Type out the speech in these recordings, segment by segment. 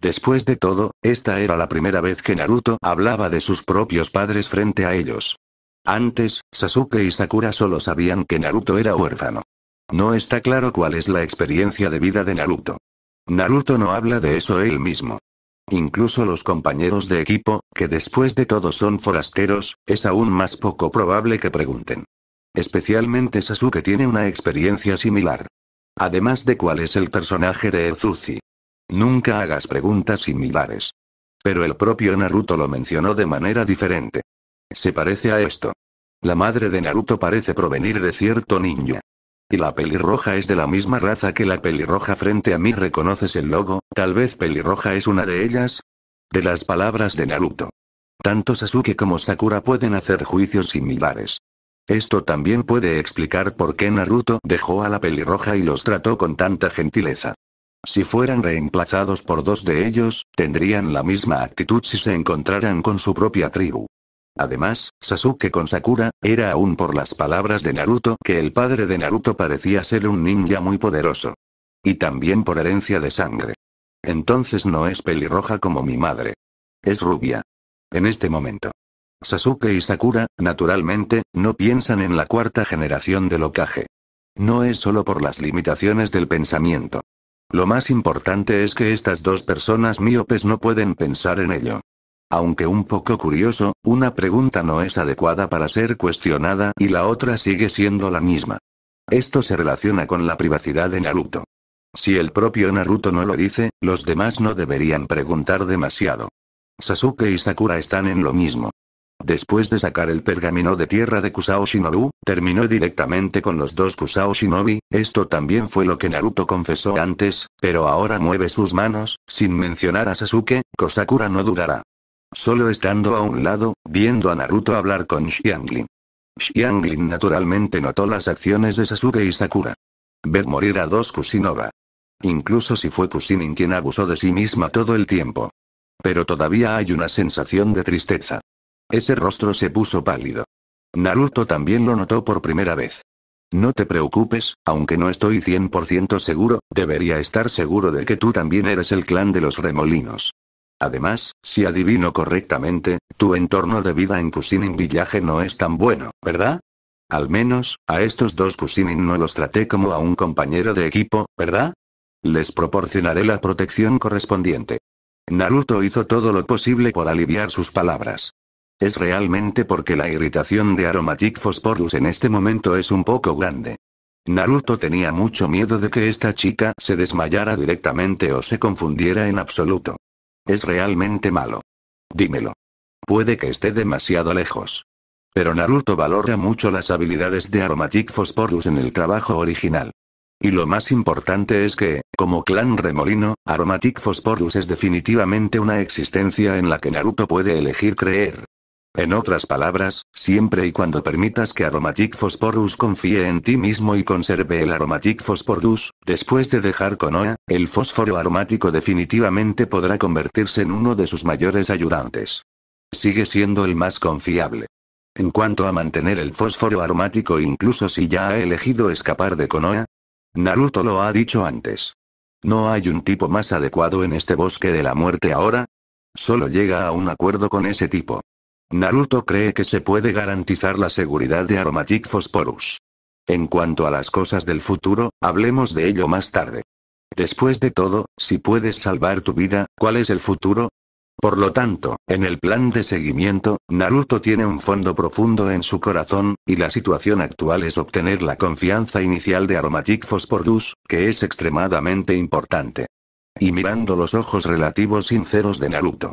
Después de todo, esta era la primera vez que Naruto hablaba de sus propios padres frente a ellos. Antes, Sasuke y Sakura solo sabían que Naruto era huérfano. No está claro cuál es la experiencia de vida de Naruto. Naruto no habla de eso él mismo. Incluso los compañeros de equipo, que después de todo son forasteros, es aún más poco probable que pregunten. Especialmente Sasuke tiene una experiencia similar. Además de cuál es el personaje de Ezuzi. Nunca hagas preguntas similares. Pero el propio Naruto lo mencionó de manera diferente. Se parece a esto. La madre de Naruto parece provenir de cierto niño. Y la pelirroja es de la misma raza que la pelirroja frente a mí reconoces el logo, tal vez pelirroja es una de ellas. De las palabras de Naruto. Tanto Sasuke como Sakura pueden hacer juicios similares. Esto también puede explicar por qué Naruto dejó a la pelirroja y los trató con tanta gentileza. Si fueran reemplazados por dos de ellos, tendrían la misma actitud si se encontraran con su propia tribu. Además, Sasuke con Sakura, era aún por las palabras de Naruto que el padre de Naruto parecía ser un ninja muy poderoso. Y también por herencia de sangre. Entonces no es pelirroja como mi madre. Es rubia. En este momento. Sasuke y Sakura, naturalmente, no piensan en la cuarta generación de Okage. No es solo por las limitaciones del pensamiento. Lo más importante es que estas dos personas míopes no pueden pensar en ello. Aunque un poco curioso, una pregunta no es adecuada para ser cuestionada y la otra sigue siendo la misma. Esto se relaciona con la privacidad de Naruto. Si el propio Naruto no lo dice, los demás no deberían preguntar demasiado. Sasuke y Sakura están en lo mismo. Después de sacar el pergamino de tierra de Kusao Shinobu, terminó directamente con los dos Kusao Shinobi, esto también fue lo que Naruto confesó antes, pero ahora mueve sus manos, sin mencionar a Sasuke, Kosakura no dudará. Solo estando a un lado, viendo a Naruto hablar con Xianglin. Xianglin naturalmente notó las acciones de Sasuke y Sakura. Ver morir a dos Kusinoba, Incluso si fue Kusinin quien abusó de sí misma todo el tiempo. Pero todavía hay una sensación de tristeza. Ese rostro se puso pálido. Naruto también lo notó por primera vez. No te preocupes, aunque no estoy 100% seguro, debería estar seguro de que tú también eres el clan de los remolinos. Además, si adivino correctamente, tu entorno de vida en Kusinin Villaje no es tan bueno, ¿verdad? Al menos, a estos dos Kusinin no los traté como a un compañero de equipo, ¿verdad? Les proporcionaré la protección correspondiente. Naruto hizo todo lo posible por aliviar sus palabras. Es realmente porque la irritación de Aromatic Phosphorus en este momento es un poco grande. Naruto tenía mucho miedo de que esta chica se desmayara directamente o se confundiera en absoluto. Es realmente malo. Dímelo. Puede que esté demasiado lejos. Pero Naruto valora mucho las habilidades de Aromatic Phosphorus en el trabajo original. Y lo más importante es que, como clan remolino, Aromatic Phosphorus es definitivamente una existencia en la que Naruto puede elegir creer, en otras palabras, siempre y cuando permitas que Aromatic Phosphorus confíe en ti mismo y conserve el Aromatic Phosphorus, después de dejar Konoha, el fósforo aromático definitivamente podrá convertirse en uno de sus mayores ayudantes. Sigue siendo el más confiable. En cuanto a mantener el fósforo aromático incluso si ya ha elegido escapar de Konoha, Naruto lo ha dicho antes. ¿No hay un tipo más adecuado en este bosque de la muerte ahora? Solo llega a un acuerdo con ese tipo. Naruto cree que se puede garantizar la seguridad de Aromatic Phosphorus. En cuanto a las cosas del futuro, hablemos de ello más tarde. Después de todo, si puedes salvar tu vida, ¿cuál es el futuro? Por lo tanto, en el plan de seguimiento, Naruto tiene un fondo profundo en su corazón, y la situación actual es obtener la confianza inicial de Aromatic Phosphorus, que es extremadamente importante. Y mirando los ojos relativos sinceros de Naruto,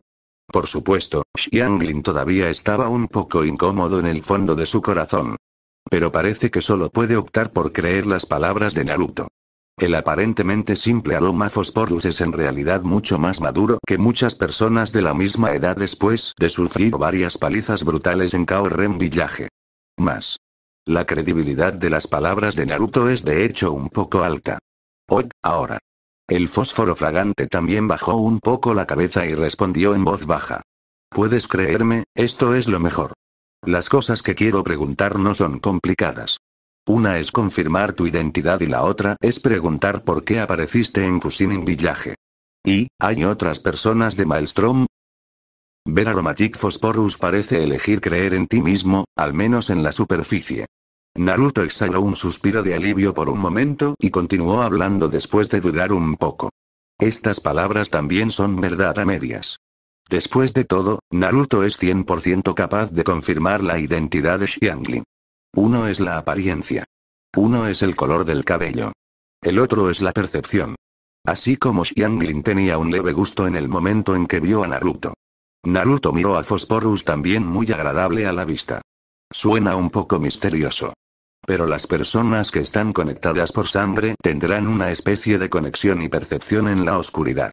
por supuesto, Xianglin todavía estaba un poco incómodo en el fondo de su corazón. Pero parece que solo puede optar por creer las palabras de Naruto. El aparentemente simple aroma Fosporus es en realidad mucho más maduro que muchas personas de la misma edad después de sufrir varias palizas brutales en Kaoren Villaje. Más. La credibilidad de las palabras de Naruto es de hecho un poco alta. Hoy, ahora. El fósforo fragante también bajó un poco la cabeza y respondió en voz baja. Puedes creerme, esto es lo mejor. Las cosas que quiero preguntar no son complicadas. Una es confirmar tu identidad y la otra es preguntar por qué apareciste en en Village. ¿Y, hay otras personas de Maelstrom? Ver Aromatic Phosphorus parece elegir creer en ti mismo, al menos en la superficie. Naruto exhaló un suspiro de alivio por un momento y continuó hablando después de dudar un poco. Estas palabras también son verdad a medias. Después de todo, Naruto es 100% capaz de confirmar la identidad de Xiangling. Uno es la apariencia. Uno es el color del cabello. El otro es la percepción. Así como Xiangling tenía un leve gusto en el momento en que vio a Naruto. Naruto miró a Phosphorus también muy agradable a la vista. Suena un poco misterioso. Pero las personas que están conectadas por sangre tendrán una especie de conexión y percepción en la oscuridad.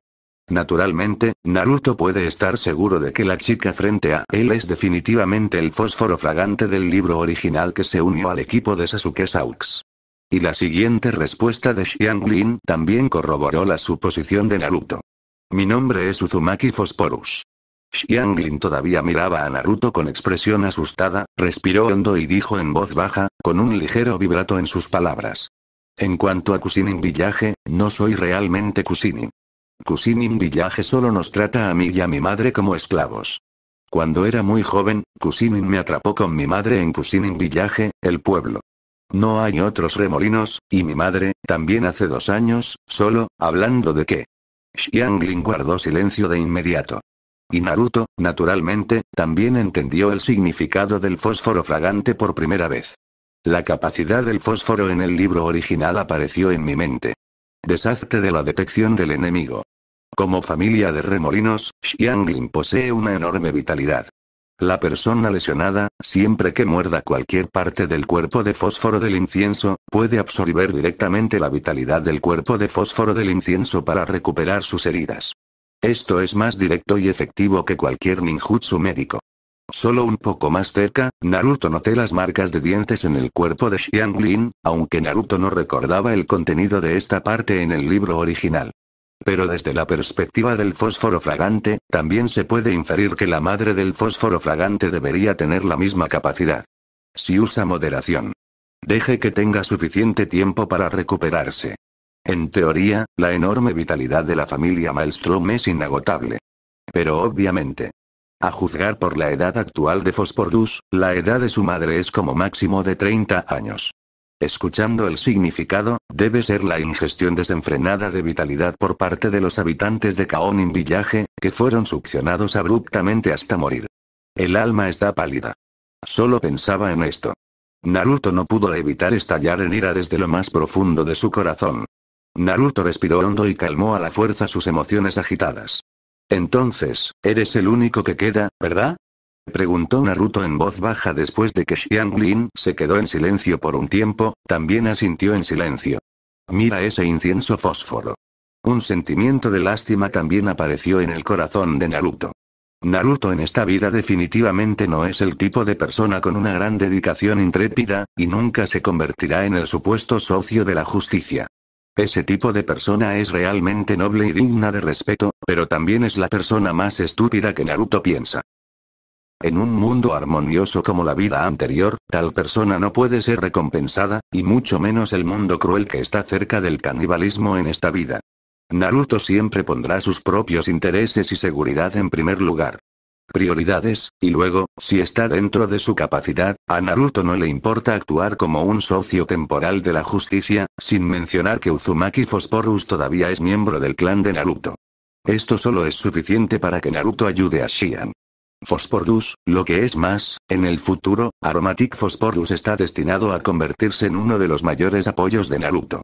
Naturalmente, Naruto puede estar seguro de que la chica frente a él es definitivamente el fósforo flagante del libro original que se unió al equipo de Sasuke Saux. Y la siguiente respuesta de Xianglin también corroboró la suposición de Naruto. Mi nombre es Uzumaki Xiang Xianglin todavía miraba a Naruto con expresión asustada, respiró hondo y dijo en voz baja, con un ligero vibrato en sus palabras. En cuanto a Kusinin Villaje, no soy realmente Kusinin. Kusinin Villaje solo nos trata a mí y a mi madre como esclavos. Cuando era muy joven, Kusinin me atrapó con mi madre en Kusinin Villaje, el pueblo. No hay otros remolinos, y mi madre, también hace dos años, solo, hablando de qué. Xiangling guardó silencio de inmediato. Y Naruto, naturalmente, también entendió el significado del fósforo fragante por primera vez. La capacidad del fósforo en el libro original apareció en mi mente. Deshazte de la detección del enemigo. Como familia de remolinos, Xiangling posee una enorme vitalidad. La persona lesionada, siempre que muerda cualquier parte del cuerpo de fósforo del incienso, puede absorber directamente la vitalidad del cuerpo de fósforo del incienso para recuperar sus heridas. Esto es más directo y efectivo que cualquier ninjutsu médico. Solo un poco más cerca, Naruto noté las marcas de dientes en el cuerpo de Lin, aunque Naruto no recordaba el contenido de esta parte en el libro original. Pero desde la perspectiva del fósforo flagante, también se puede inferir que la madre del fósforo flagante debería tener la misma capacidad. Si usa moderación. Deje que tenga suficiente tiempo para recuperarse. En teoría, la enorme vitalidad de la familia Maelstrom es inagotable. Pero obviamente, a juzgar por la edad actual de fosporus la edad de su madre es como máximo de 30 años. Escuchando el significado, debe ser la ingestión desenfrenada de vitalidad por parte de los habitantes de Kaonin Villaje, que fueron succionados abruptamente hasta morir. El alma está pálida. Solo pensaba en esto. Naruto no pudo evitar estallar en ira desde lo más profundo de su corazón. Naruto respiró hondo y calmó a la fuerza sus emociones agitadas. Entonces, eres el único que queda, ¿verdad? Preguntó Naruto en voz baja después de que Xiang Lin se quedó en silencio por un tiempo, también asintió en silencio. Mira ese incienso fósforo. Un sentimiento de lástima también apareció en el corazón de Naruto. Naruto en esta vida definitivamente no es el tipo de persona con una gran dedicación intrépida, y nunca se convertirá en el supuesto socio de la justicia. Ese tipo de persona es realmente noble y digna de respeto, pero también es la persona más estúpida que Naruto piensa. En un mundo armonioso como la vida anterior, tal persona no puede ser recompensada, y mucho menos el mundo cruel que está cerca del canibalismo en esta vida. Naruto siempre pondrá sus propios intereses y seguridad en primer lugar prioridades, y luego, si está dentro de su capacidad, a Naruto no le importa actuar como un socio temporal de la justicia, sin mencionar que Uzumaki Fosporus todavía es miembro del clan de Naruto. Esto solo es suficiente para que Naruto ayude a Shian. Fosporus, lo que es más, en el futuro, Aromatic Fosporus está destinado a convertirse en uno de los mayores apoyos de Naruto.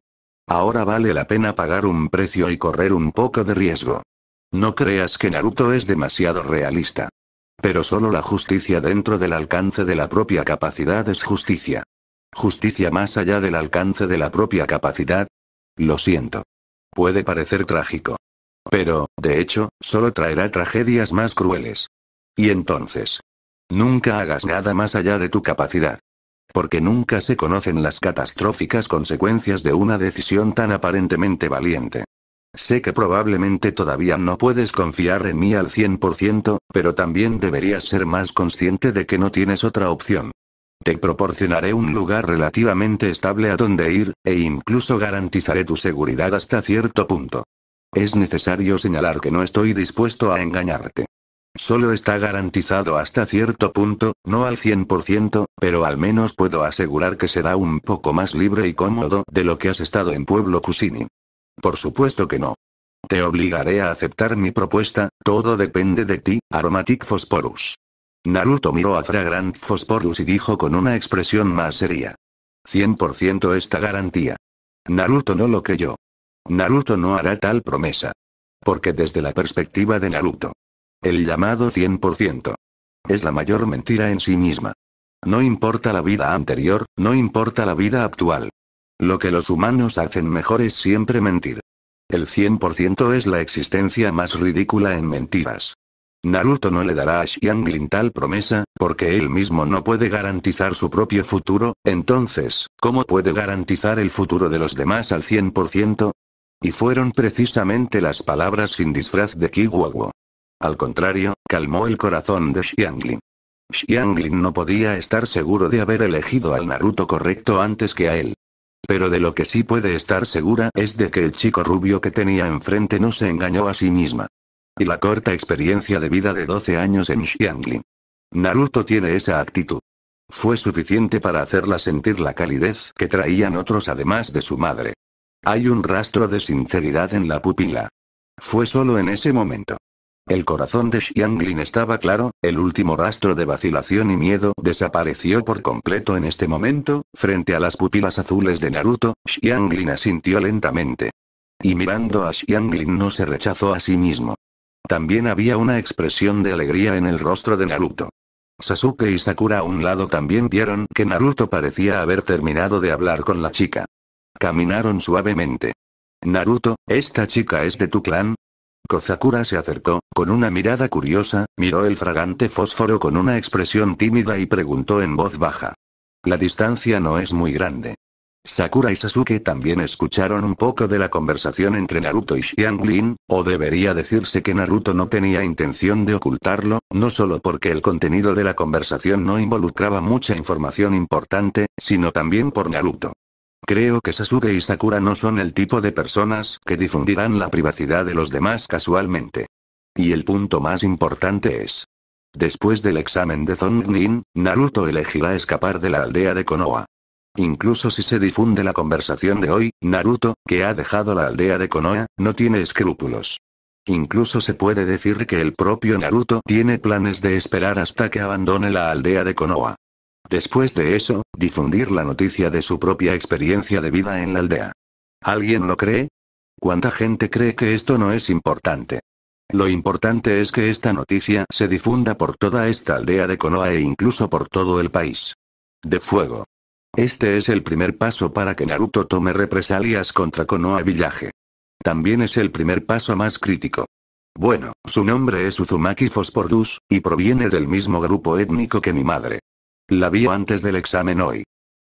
Ahora vale la pena pagar un precio y correr un poco de riesgo. No creas que Naruto es demasiado realista. Pero solo la justicia dentro del alcance de la propia capacidad es justicia. Justicia más allá del alcance de la propia capacidad. Lo siento. Puede parecer trágico. Pero, de hecho, solo traerá tragedias más crueles. Y entonces. Nunca hagas nada más allá de tu capacidad. Porque nunca se conocen las catastróficas consecuencias de una decisión tan aparentemente valiente. Sé que probablemente todavía no puedes confiar en mí al 100%, pero también deberías ser más consciente de que no tienes otra opción. Te proporcionaré un lugar relativamente estable a donde ir, e incluso garantizaré tu seguridad hasta cierto punto. Es necesario señalar que no estoy dispuesto a engañarte. Solo está garantizado hasta cierto punto, no al 100%, pero al menos puedo asegurar que será un poco más libre y cómodo de lo que has estado en Pueblo Cusini. Por supuesto que no. Te obligaré a aceptar mi propuesta, todo depende de ti, Aromatic Phosphorus. Naruto miró a Fragrant Phosphorus y dijo con una expresión más seria. 100% esta garantía. Naruto no lo creyó. Naruto no hará tal promesa. Porque desde la perspectiva de Naruto. El llamado 100%. Es la mayor mentira en sí misma. No importa la vida anterior, no importa la vida actual. Lo que los humanos hacen mejor es siempre mentir. El 100% es la existencia más ridícula en mentiras. Naruto no le dará a Xiangling tal promesa, porque él mismo no puede garantizar su propio futuro, entonces, ¿cómo puede garantizar el futuro de los demás al 100%? Y fueron precisamente las palabras sin disfraz de Kiwago. Al contrario, calmó el corazón de Xiangling. Xianglin no podía estar seguro de haber elegido al Naruto correcto antes que a él. Pero de lo que sí puede estar segura es de que el chico rubio que tenía enfrente no se engañó a sí misma. Y la corta experiencia de vida de 12 años en Xiangling. Naruto tiene esa actitud. Fue suficiente para hacerla sentir la calidez que traían otros además de su madre. Hay un rastro de sinceridad en la pupila. Fue solo en ese momento. El corazón de Xianglin estaba claro, el último rastro de vacilación y miedo desapareció por completo en este momento, frente a las pupilas azules de Naruto, Xianglin asintió lentamente. Y mirando a Xianglin no se rechazó a sí mismo. También había una expresión de alegría en el rostro de Naruto. Sasuke y Sakura a un lado también vieron que Naruto parecía haber terminado de hablar con la chica. Caminaron suavemente. Naruto, esta chica es de tu clan, Kozakura se acercó, con una mirada curiosa, miró el fragante fósforo con una expresión tímida y preguntó en voz baja. La distancia no es muy grande. Sakura y Sasuke también escucharon un poco de la conversación entre Naruto y Xiang o debería decirse que Naruto no tenía intención de ocultarlo, no solo porque el contenido de la conversación no involucraba mucha información importante, sino también por Naruto. Creo que Sasuke y Sakura no son el tipo de personas que difundirán la privacidad de los demás casualmente. Y el punto más importante es. Después del examen de Zongnin, Naruto elegirá escapar de la aldea de Konoha. Incluso si se difunde la conversación de hoy, Naruto, que ha dejado la aldea de Konoha, no tiene escrúpulos. Incluso se puede decir que el propio Naruto tiene planes de esperar hasta que abandone la aldea de Konoha. Después de eso, difundir la noticia de su propia experiencia de vida en la aldea. ¿Alguien lo cree? ¿Cuánta gente cree que esto no es importante? Lo importante es que esta noticia se difunda por toda esta aldea de Konoha e incluso por todo el país. De fuego. Este es el primer paso para que Naruto tome represalias contra Konoha Villaje. También es el primer paso más crítico. Bueno, su nombre es Uzumaki Fosporus y proviene del mismo grupo étnico que mi madre. La vi antes del examen hoy.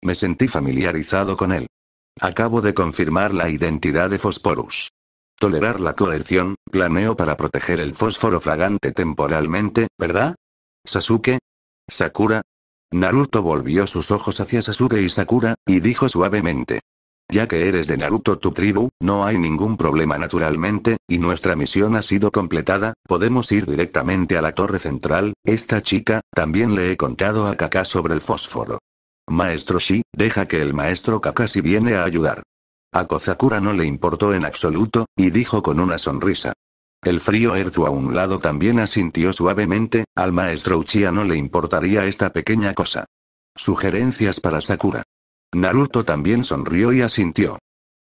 Me sentí familiarizado con él. Acabo de confirmar la identidad de Fosporus. Tolerar la coerción, planeo para proteger el fósforo flagante temporalmente, ¿verdad? Sasuke? Sakura? Naruto volvió sus ojos hacia Sasuke y Sakura, y dijo suavemente. Ya que eres de Naruto tu tribu, no hay ningún problema naturalmente, y nuestra misión ha sido completada, podemos ir directamente a la torre central, esta chica, también le he contado a Kaká sobre el fósforo. Maestro Shi, deja que el maestro Kakashi viene a ayudar. A Kozakura no le importó en absoluto, y dijo con una sonrisa. El frío Erzu a un lado también asintió suavemente, al maestro Uchiha no le importaría esta pequeña cosa. Sugerencias para Sakura. Naruto también sonrió y asintió.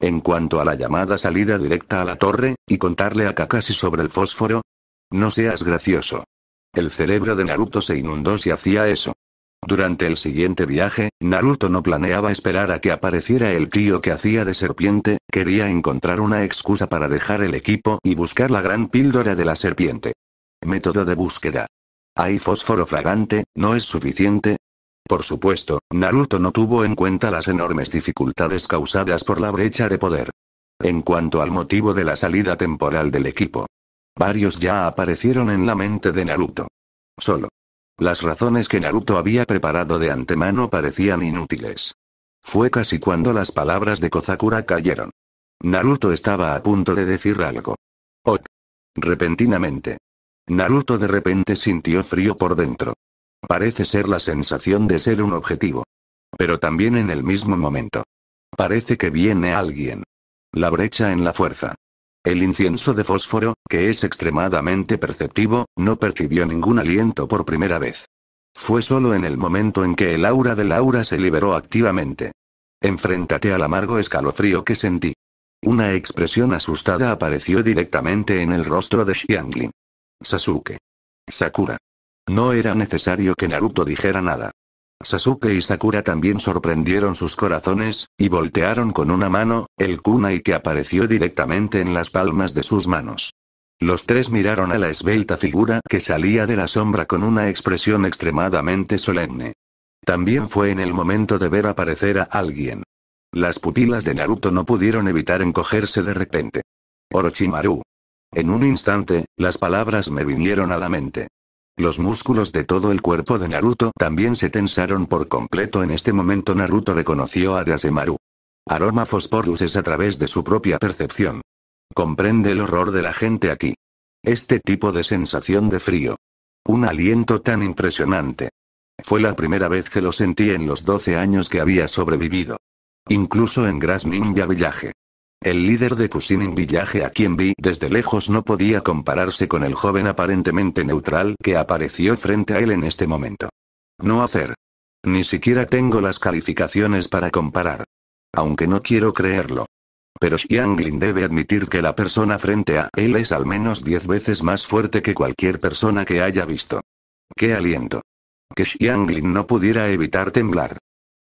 En cuanto a la llamada salida directa a la torre, y contarle a Kakashi sobre el fósforo. No seas gracioso. El cerebro de Naruto se inundó si hacía eso. Durante el siguiente viaje, Naruto no planeaba esperar a que apareciera el tío que hacía de serpiente, quería encontrar una excusa para dejar el equipo y buscar la gran píldora de la serpiente. Método de búsqueda. Hay fósforo fragante, no es suficiente, por supuesto, Naruto no tuvo en cuenta las enormes dificultades causadas por la brecha de poder. En cuanto al motivo de la salida temporal del equipo, varios ya aparecieron en la mente de Naruto. Solo. Las razones que Naruto había preparado de antemano parecían inútiles. Fue casi cuando las palabras de Kozakura cayeron. Naruto estaba a punto de decir algo. Ok. Repentinamente. Naruto de repente sintió frío por dentro. Parece ser la sensación de ser un objetivo. Pero también en el mismo momento. Parece que viene alguien. La brecha en la fuerza. El incienso de fósforo, que es extremadamente perceptivo, no percibió ningún aliento por primera vez. Fue solo en el momento en que el aura de aura se liberó activamente. Enfréntate al amargo escalofrío que sentí. Una expresión asustada apareció directamente en el rostro de Xiangling. Sasuke. Sakura. No era necesario que Naruto dijera nada. Sasuke y Sakura también sorprendieron sus corazones, y voltearon con una mano, el kunai que apareció directamente en las palmas de sus manos. Los tres miraron a la esbelta figura que salía de la sombra con una expresión extremadamente solemne. También fue en el momento de ver aparecer a alguien. Las pupilas de Naruto no pudieron evitar encogerse de repente. Orochimaru. En un instante, las palabras me vinieron a la mente. Los músculos de todo el cuerpo de Naruto también se tensaron por completo en este momento Naruto reconoció a Dasemaru. Aroma es a través de su propia percepción. Comprende el horror de la gente aquí. Este tipo de sensación de frío. Un aliento tan impresionante. Fue la primera vez que lo sentí en los 12 años que había sobrevivido. Incluso en Grass Ninja Village. El líder de en Villaje a quien vi desde lejos no podía compararse con el joven aparentemente neutral que apareció frente a él en este momento. No hacer. Ni siquiera tengo las calificaciones para comparar. Aunque no quiero creerlo. Pero Xianglin debe admitir que la persona frente a él es al menos diez veces más fuerte que cualquier persona que haya visto. ¡Qué aliento! Que Xianglin no pudiera evitar temblar.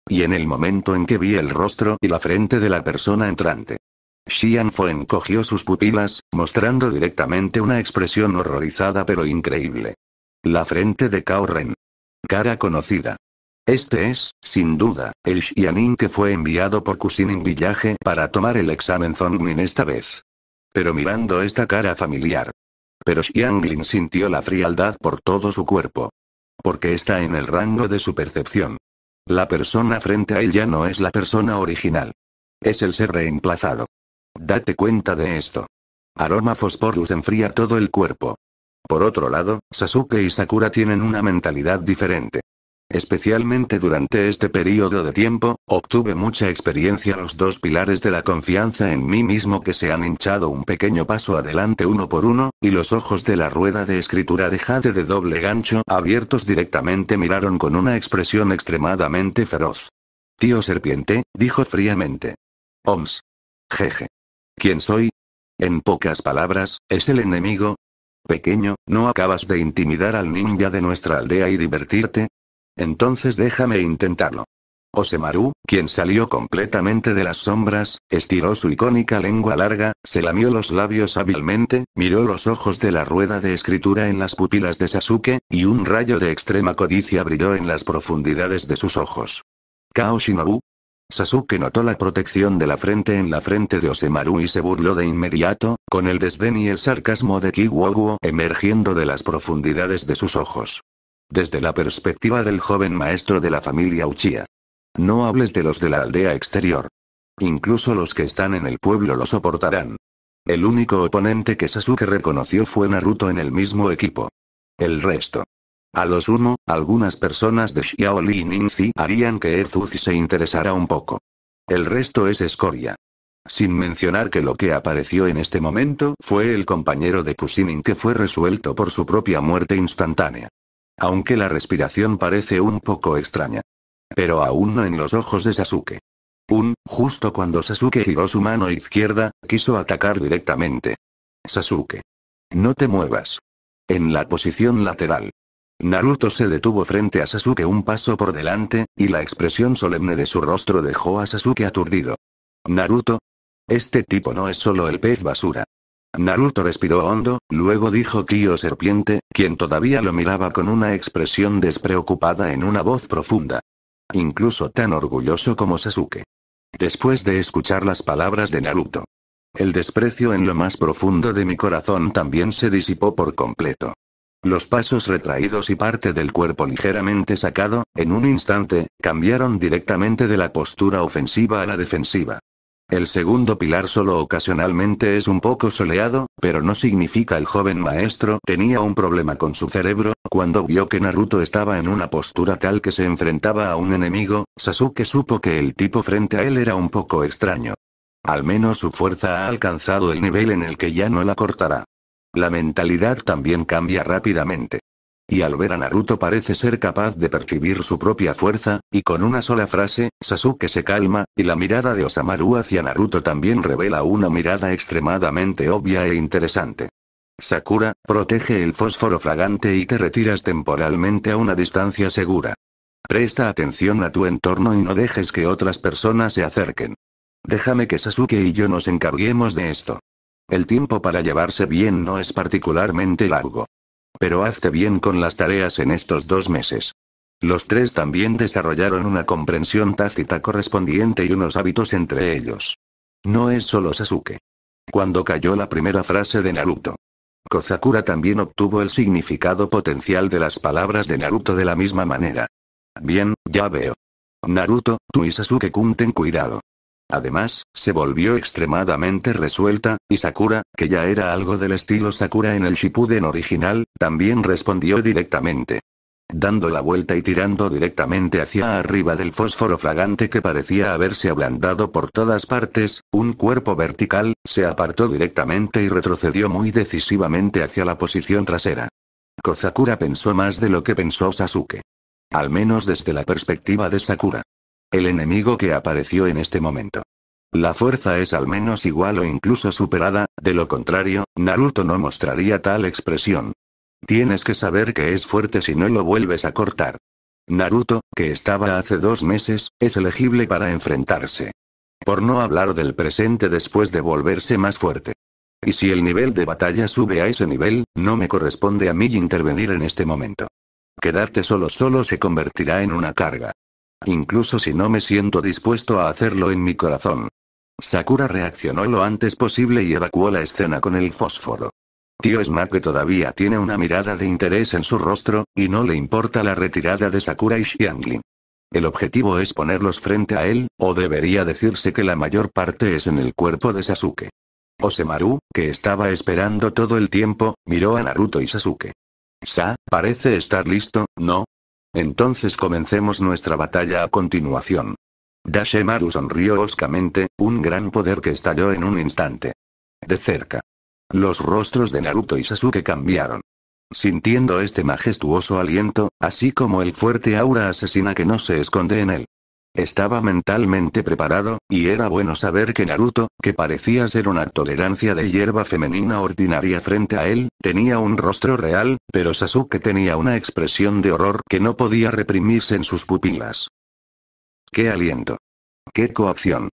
Y en el momento en que vi el rostro y la frente de la persona entrante, Fuen encogió sus pupilas, mostrando directamente una expresión horrorizada pero increíble. La frente de Cao Ren. Cara conocida. Este es, sin duda, el Xianin que fue enviado por en villaje para tomar el examen Zongmin esta vez. Pero mirando esta cara familiar. Pero Xianglin sintió la frialdad por todo su cuerpo. Porque está en el rango de su percepción. La persona frente a él ya no es la persona original. Es el ser reemplazado. Date cuenta de esto. Aroma Fosporus enfría todo el cuerpo. Por otro lado, Sasuke y Sakura tienen una mentalidad diferente. Especialmente durante este periodo de tiempo, obtuve mucha experiencia los dos pilares de la confianza en mí mismo que se han hinchado un pequeño paso adelante uno por uno, y los ojos de la rueda de escritura de Jade de doble gancho abiertos directamente miraron con una expresión extremadamente feroz. Tío serpiente, dijo fríamente. Oms. Jeje. ¿Quién soy? En pocas palabras, es el enemigo. Pequeño, ¿no acabas de intimidar al ninja de nuestra aldea y divertirte? Entonces déjame intentarlo. Osemaru, quien salió completamente de las sombras, estiró su icónica lengua larga, se lamió los labios hábilmente, miró los ojos de la rueda de escritura en las pupilas de Sasuke, y un rayo de extrema codicia brilló en las profundidades de sus ojos. Kao Sasuke notó la protección de la frente en la frente de Osemaru y se burló de inmediato, con el desdén y el sarcasmo de Kiwoguo emergiendo de las profundidades de sus ojos. Desde la perspectiva del joven maestro de la familia Uchiha. No hables de los de la aldea exterior. Incluso los que están en el pueblo lo soportarán. El único oponente que Sasuke reconoció fue Naruto en el mismo equipo. El resto. A lo sumo, algunas personas de Xiaoli y harían que Erzuzi se interesara un poco. El resto es escoria. Sin mencionar que lo que apareció en este momento fue el compañero de Kusinin que fue resuelto por su propia muerte instantánea. Aunque la respiración parece un poco extraña. Pero aún no en los ojos de Sasuke. Un, justo cuando Sasuke giró su mano izquierda, quiso atacar directamente. Sasuke. No te muevas. En la posición lateral. Naruto se detuvo frente a Sasuke un paso por delante, y la expresión solemne de su rostro dejó a Sasuke aturdido. Naruto. Este tipo no es solo el pez basura. Naruto respiró hondo, luego dijo Kyo Serpiente, quien todavía lo miraba con una expresión despreocupada en una voz profunda. Incluso tan orgulloso como Sasuke. Después de escuchar las palabras de Naruto. El desprecio en lo más profundo de mi corazón también se disipó por completo. Los pasos retraídos y parte del cuerpo ligeramente sacado, en un instante, cambiaron directamente de la postura ofensiva a la defensiva. El segundo pilar solo ocasionalmente es un poco soleado, pero no significa el joven maestro tenía un problema con su cerebro, cuando vio que Naruto estaba en una postura tal que se enfrentaba a un enemigo, Sasuke supo que el tipo frente a él era un poco extraño. Al menos su fuerza ha alcanzado el nivel en el que ya no la cortará. La mentalidad también cambia rápidamente. Y al ver a Naruto parece ser capaz de percibir su propia fuerza, y con una sola frase, Sasuke se calma, y la mirada de Osamaru hacia Naruto también revela una mirada extremadamente obvia e interesante. Sakura, protege el fósforo flagante y te retiras temporalmente a una distancia segura. Presta atención a tu entorno y no dejes que otras personas se acerquen. Déjame que Sasuke y yo nos encarguemos de esto. El tiempo para llevarse bien no es particularmente largo. Pero hazte bien con las tareas en estos dos meses. Los tres también desarrollaron una comprensión tácita correspondiente y unos hábitos entre ellos. No es solo Sasuke. Cuando cayó la primera frase de Naruto, Kozakura también obtuvo el significado potencial de las palabras de Naruto de la misma manera. Bien, ya veo. Naruto, tú y Sasuke-kun ten cuidado. Además, se volvió extremadamente resuelta, y Sakura, que ya era algo del estilo Sakura en el Shippuden original, también respondió directamente. Dando la vuelta y tirando directamente hacia arriba del fósforo fragante que parecía haberse ablandado por todas partes, un cuerpo vertical, se apartó directamente y retrocedió muy decisivamente hacia la posición trasera. Kozakura pensó más de lo que pensó Sasuke. Al menos desde la perspectiva de Sakura. El enemigo que apareció en este momento. La fuerza es al menos igual o incluso superada, de lo contrario, Naruto no mostraría tal expresión. Tienes que saber que es fuerte si no lo vuelves a cortar. Naruto, que estaba hace dos meses, es elegible para enfrentarse. Por no hablar del presente después de volverse más fuerte. Y si el nivel de batalla sube a ese nivel, no me corresponde a mí intervenir en este momento. Quedarte solo solo se convertirá en una carga incluso si no me siento dispuesto a hacerlo en mi corazón. Sakura reaccionó lo antes posible y evacuó la escena con el fósforo. Tío Snake todavía tiene una mirada de interés en su rostro, y no le importa la retirada de Sakura y Xianglin. El objetivo es ponerlos frente a él, o debería decirse que la mayor parte es en el cuerpo de Sasuke. Osemaru, que estaba esperando todo el tiempo, miró a Naruto y Sasuke. Sa, parece estar listo, ¿no? Entonces comencemos nuestra batalla a continuación. Dashemaru sonrió oscamente, un gran poder que estalló en un instante. De cerca. Los rostros de Naruto y Sasuke cambiaron. Sintiendo este majestuoso aliento, así como el fuerte aura asesina que no se esconde en él, estaba mentalmente preparado, y era bueno saber que Naruto, que parecía ser una tolerancia de hierba femenina ordinaria frente a él, tenía un rostro real, pero Sasuke tenía una expresión de horror que no podía reprimirse en sus pupilas. ¡Qué aliento! ¡Qué coacción!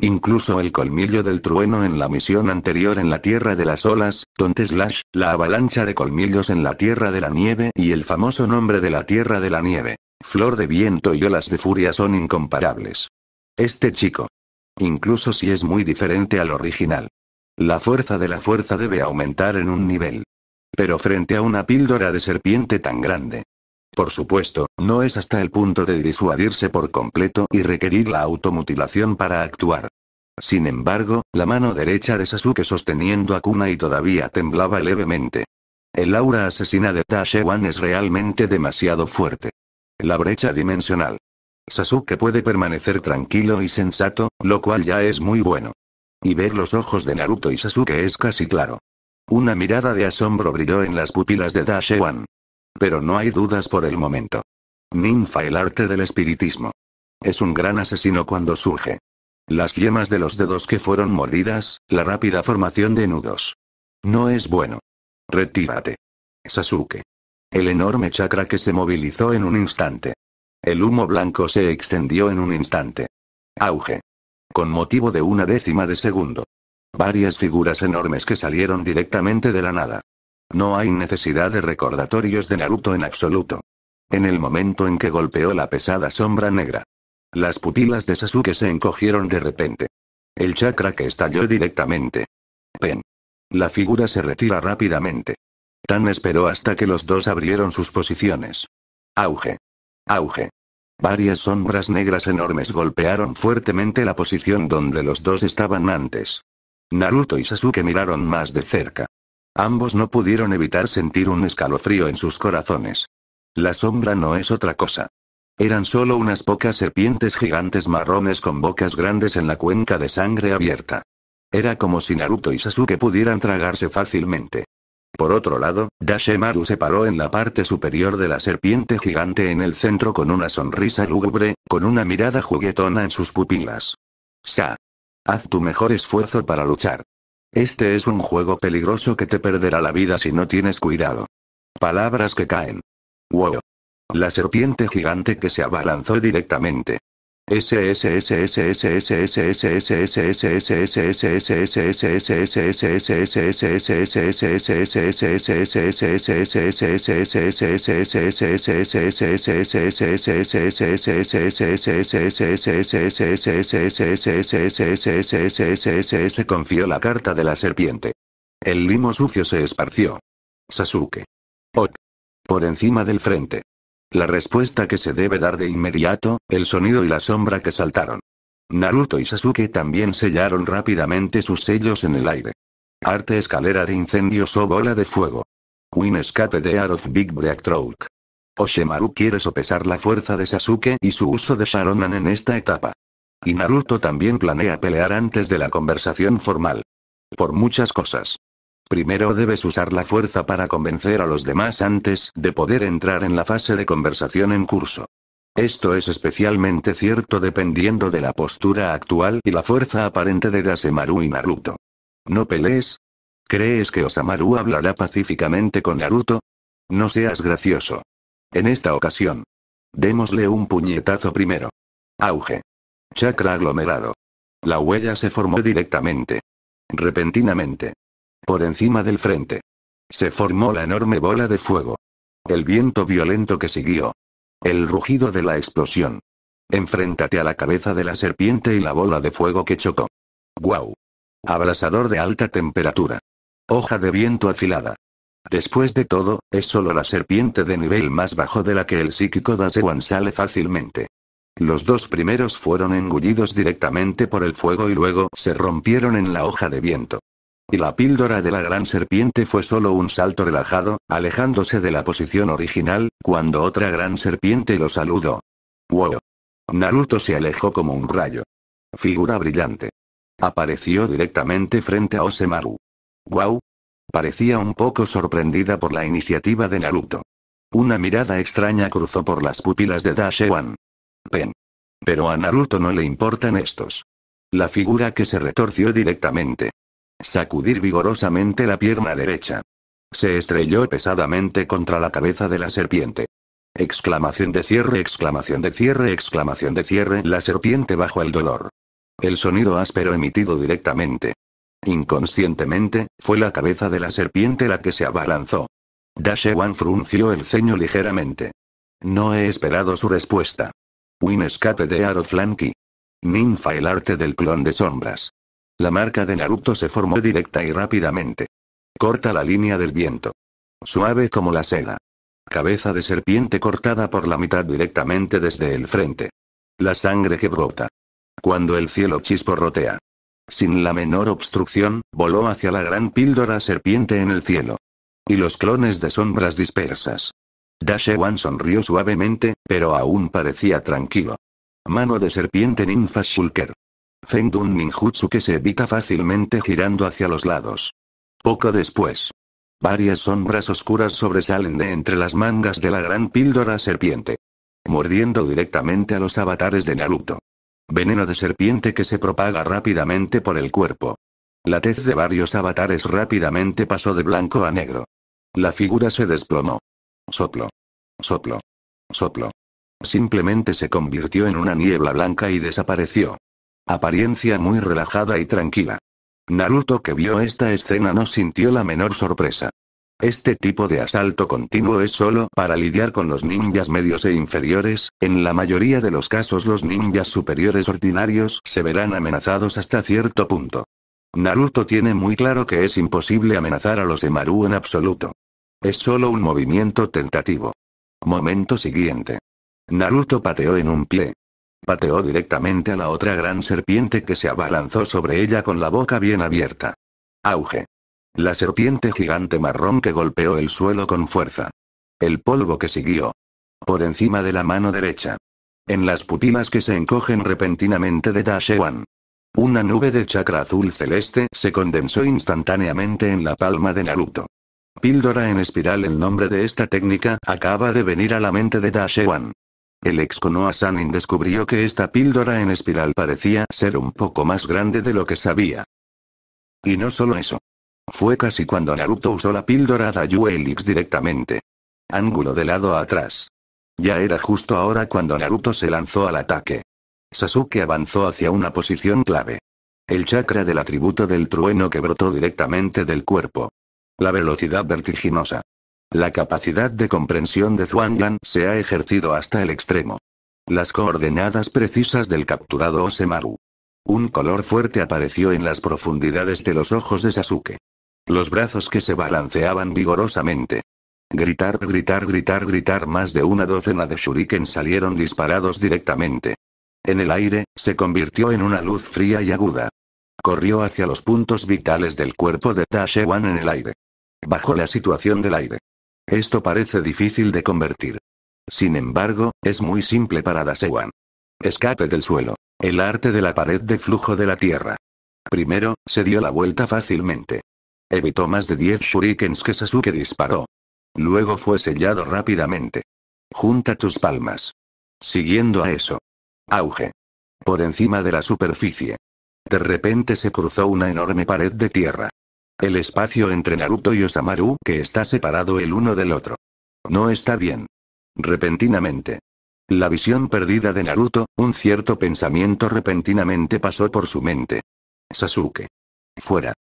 Incluso el colmillo del trueno en la misión anterior en la Tierra de las Olas, Tonteslash, la avalancha de colmillos en la Tierra de la Nieve y el famoso nombre de la Tierra de la Nieve. Flor de viento y olas de furia son incomparables. Este chico. Incluso si es muy diferente al original. La fuerza de la fuerza debe aumentar en un nivel. Pero frente a una píldora de serpiente tan grande. Por supuesto, no es hasta el punto de disuadirse por completo y requerir la automutilación para actuar. Sin embargo, la mano derecha de Sasuke sosteniendo a Kuna y todavía temblaba levemente. El aura asesina de Tashewan es realmente demasiado fuerte. La brecha dimensional. Sasuke puede permanecer tranquilo y sensato, lo cual ya es muy bueno. Y ver los ojos de Naruto y Sasuke es casi claro. Una mirada de asombro brilló en las pupilas de Dashewan. Pero no hay dudas por el momento. Ninfa el arte del espiritismo. Es un gran asesino cuando surge. Las yemas de los dedos que fueron mordidas, la rápida formación de nudos. No es bueno. Retírate. Sasuke. El enorme chakra que se movilizó en un instante. El humo blanco se extendió en un instante. Auge. Con motivo de una décima de segundo. Varias figuras enormes que salieron directamente de la nada. No hay necesidad de recordatorios de Naruto en absoluto. En el momento en que golpeó la pesada sombra negra. Las pupilas de Sasuke se encogieron de repente. El chakra que estalló directamente. Pen. La figura se retira rápidamente. Tan esperó hasta que los dos abrieron sus posiciones. Auge. Auge. Varias sombras negras enormes golpearon fuertemente la posición donde los dos estaban antes. Naruto y Sasuke miraron más de cerca. Ambos no pudieron evitar sentir un escalofrío en sus corazones. La sombra no es otra cosa. Eran solo unas pocas serpientes gigantes marrones con bocas grandes en la cuenca de sangre abierta. Era como si Naruto y Sasuke pudieran tragarse fácilmente. Por otro lado, Dashemaru se paró en la parte superior de la serpiente gigante en el centro con una sonrisa lúgubre, con una mirada juguetona en sus pupilas. Sa. Haz tu mejor esfuerzo para luchar. Este es un juego peligroso que te perderá la vida si no tienes cuidado. Palabras que caen. Wow. La serpiente gigante que se abalanzó directamente S confió la carta de la serpiente. El limo sucio se esparció. Sasuke. S Por encima del frente. La respuesta que se debe dar de inmediato, el sonido y la sombra que saltaron. Naruto y Sasuke también sellaron rápidamente sus sellos en el aire. Arte escalera de incendios o bola de fuego. Win escape de Aroth of Big Breakthrough. Oshimaru quiere sopesar la fuerza de Sasuke y su uso de Sharonan en esta etapa. Y Naruto también planea pelear antes de la conversación formal. Por muchas cosas. Primero debes usar la fuerza para convencer a los demás antes de poder entrar en la fase de conversación en curso. Esto es especialmente cierto dependiendo de la postura actual y la fuerza aparente de Dasemaru y Naruto. No pelees. ¿Crees que Osamaru hablará pacíficamente con Naruto? No seas gracioso. En esta ocasión. Démosle un puñetazo primero. Auge. Chakra aglomerado. La huella se formó directamente. Repentinamente. Por encima del frente. Se formó la enorme bola de fuego. El viento violento que siguió. El rugido de la explosión. Enfréntate a la cabeza de la serpiente y la bola de fuego que chocó. ¡Guau! Abrasador de alta temperatura. Hoja de viento afilada. Después de todo, es solo la serpiente de nivel más bajo de la que el psíquico Dasewan sale fácilmente. Los dos primeros fueron engullidos directamente por el fuego y luego se rompieron en la hoja de viento. Y la píldora de la gran serpiente fue solo un salto relajado, alejándose de la posición original, cuando otra gran serpiente lo saludó. ¡Wow! Naruto se alejó como un rayo. Figura brillante. Apareció directamente frente a Osemaru. ¡Wow! Parecía un poco sorprendida por la iniciativa de Naruto. Una mirada extraña cruzó por las pupilas de Dashewan. Pen. Pero a Naruto no le importan estos. La figura que se retorció directamente. Sacudir vigorosamente la pierna derecha. Se estrelló pesadamente contra la cabeza de la serpiente. Exclamación de cierre, exclamación de cierre, exclamación de cierre, la serpiente bajo el dolor. El sonido áspero emitido directamente. Inconscientemente, fue la cabeza de la serpiente la que se abalanzó. Dashewan frunció el ceño ligeramente. No he esperado su respuesta. ¡Win escape de Aroflanki. Ninfa el arte del clon de sombras. La marca de Naruto se formó directa y rápidamente. Corta la línea del viento. Suave como la seda. Cabeza de serpiente cortada por la mitad directamente desde el frente. La sangre que brota. Cuando el cielo chisporrotea. Sin la menor obstrucción, voló hacia la gran píldora serpiente en el cielo. Y los clones de sombras dispersas. Dashewan sonrió suavemente, pero aún parecía tranquilo. Mano de serpiente ninfa shulker. Fendun ninjutsu que se evita fácilmente girando hacia los lados. Poco después. Varias sombras oscuras sobresalen de entre las mangas de la gran píldora serpiente. Mordiendo directamente a los avatares de Naruto. Veneno de serpiente que se propaga rápidamente por el cuerpo. La tez de varios avatares rápidamente pasó de blanco a negro. La figura se desplomó. Soplo. Soplo. Soplo. Simplemente se convirtió en una niebla blanca y desapareció. Apariencia muy relajada y tranquila. Naruto que vio esta escena no sintió la menor sorpresa. Este tipo de asalto continuo es solo para lidiar con los ninjas medios e inferiores, en la mayoría de los casos los ninjas superiores ordinarios se verán amenazados hasta cierto punto. Naruto tiene muy claro que es imposible amenazar a los Emaru en absoluto. Es solo un movimiento tentativo. Momento siguiente. Naruto pateó en un pie, Pateó directamente a la otra gran serpiente que se abalanzó sobre ella con la boca bien abierta. Auge. La serpiente gigante marrón que golpeó el suelo con fuerza. El polvo que siguió. Por encima de la mano derecha. En las pupilas que se encogen repentinamente de Dashewan. Una nube de chakra azul celeste se condensó instantáneamente en la palma de Naruto. Píldora en espiral El nombre de esta técnica acaba de venir a la mente de Dashewan. El ex konoa Sanin descubrió que esta píldora en espiral parecía ser un poco más grande de lo que sabía. Y no solo eso. Fue casi cuando Naruto usó la píldora Dayu Elix directamente. Ángulo de lado atrás. Ya era justo ahora cuando Naruto se lanzó al ataque. Sasuke avanzó hacia una posición clave. El chakra del atributo del trueno que brotó directamente del cuerpo. La velocidad vertiginosa. La capacidad de comprensión de Zhuang Yan se ha ejercido hasta el extremo. Las coordenadas precisas del capturado Osemaru. Un color fuerte apareció en las profundidades de los ojos de Sasuke. Los brazos que se balanceaban vigorosamente. Gritar, gritar, gritar, gritar, más de una docena de shuriken salieron disparados directamente. En el aire, se convirtió en una luz fría y aguda. Corrió hacia los puntos vitales del cuerpo de Tashewan en el aire. Bajo la situación del aire. Esto parece difícil de convertir. Sin embargo, es muy simple para Dasewan. Escape del suelo. El arte de la pared de flujo de la tierra. Primero, se dio la vuelta fácilmente. Evitó más de 10 shurikens que Sasuke disparó. Luego fue sellado rápidamente. Junta tus palmas. Siguiendo a eso. Auge. Por encima de la superficie. De repente se cruzó una enorme pared de tierra. El espacio entre Naruto y Osamaru que está separado el uno del otro. No está bien. Repentinamente. La visión perdida de Naruto, un cierto pensamiento repentinamente pasó por su mente. Sasuke. Fuera.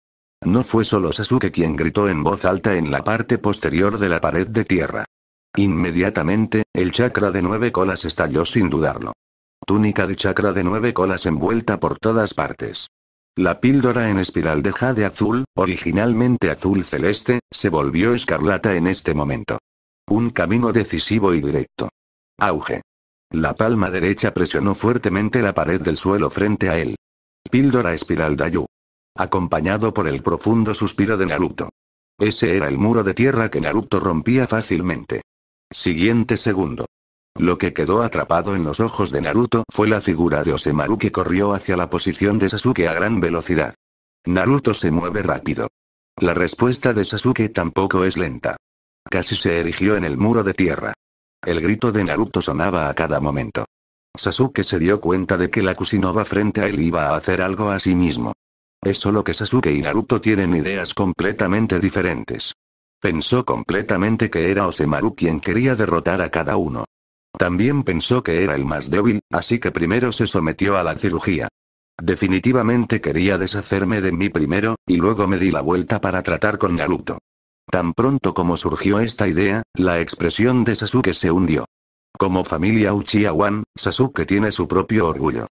No fue solo Sasuke quien gritó en voz alta en la parte posterior de la pared de tierra. Inmediatamente, el chakra de nueve colas estalló sin dudarlo. Túnica de chakra de nueve colas envuelta por todas partes. La píldora en espiral de jade azul, originalmente azul celeste, se volvió escarlata en este momento. Un camino decisivo y directo. Auge. La palma derecha presionó fuertemente la pared del suelo frente a él. Píldora espiral Dayu. Acompañado por el profundo suspiro de Naruto. Ese era el muro de tierra que Naruto rompía fácilmente. Siguiente segundo. Lo que quedó atrapado en los ojos de Naruto fue la figura de Osemaru que corrió hacia la posición de Sasuke a gran velocidad. Naruto se mueve rápido. La respuesta de Sasuke tampoco es lenta. Casi se erigió en el muro de tierra. El grito de Naruto sonaba a cada momento. Sasuke se dio cuenta de que la Kusinova frente a él iba a hacer algo a sí mismo. Es solo que Sasuke y Naruto tienen ideas completamente diferentes. Pensó completamente que era Osemaru quien quería derrotar a cada uno. También pensó que era el más débil, así que primero se sometió a la cirugía. Definitivamente quería deshacerme de mí primero, y luego me di la vuelta para tratar con Naruto. Tan pronto como surgió esta idea, la expresión de Sasuke se hundió. Como familia Uchiha Wan, Sasuke tiene su propio orgullo.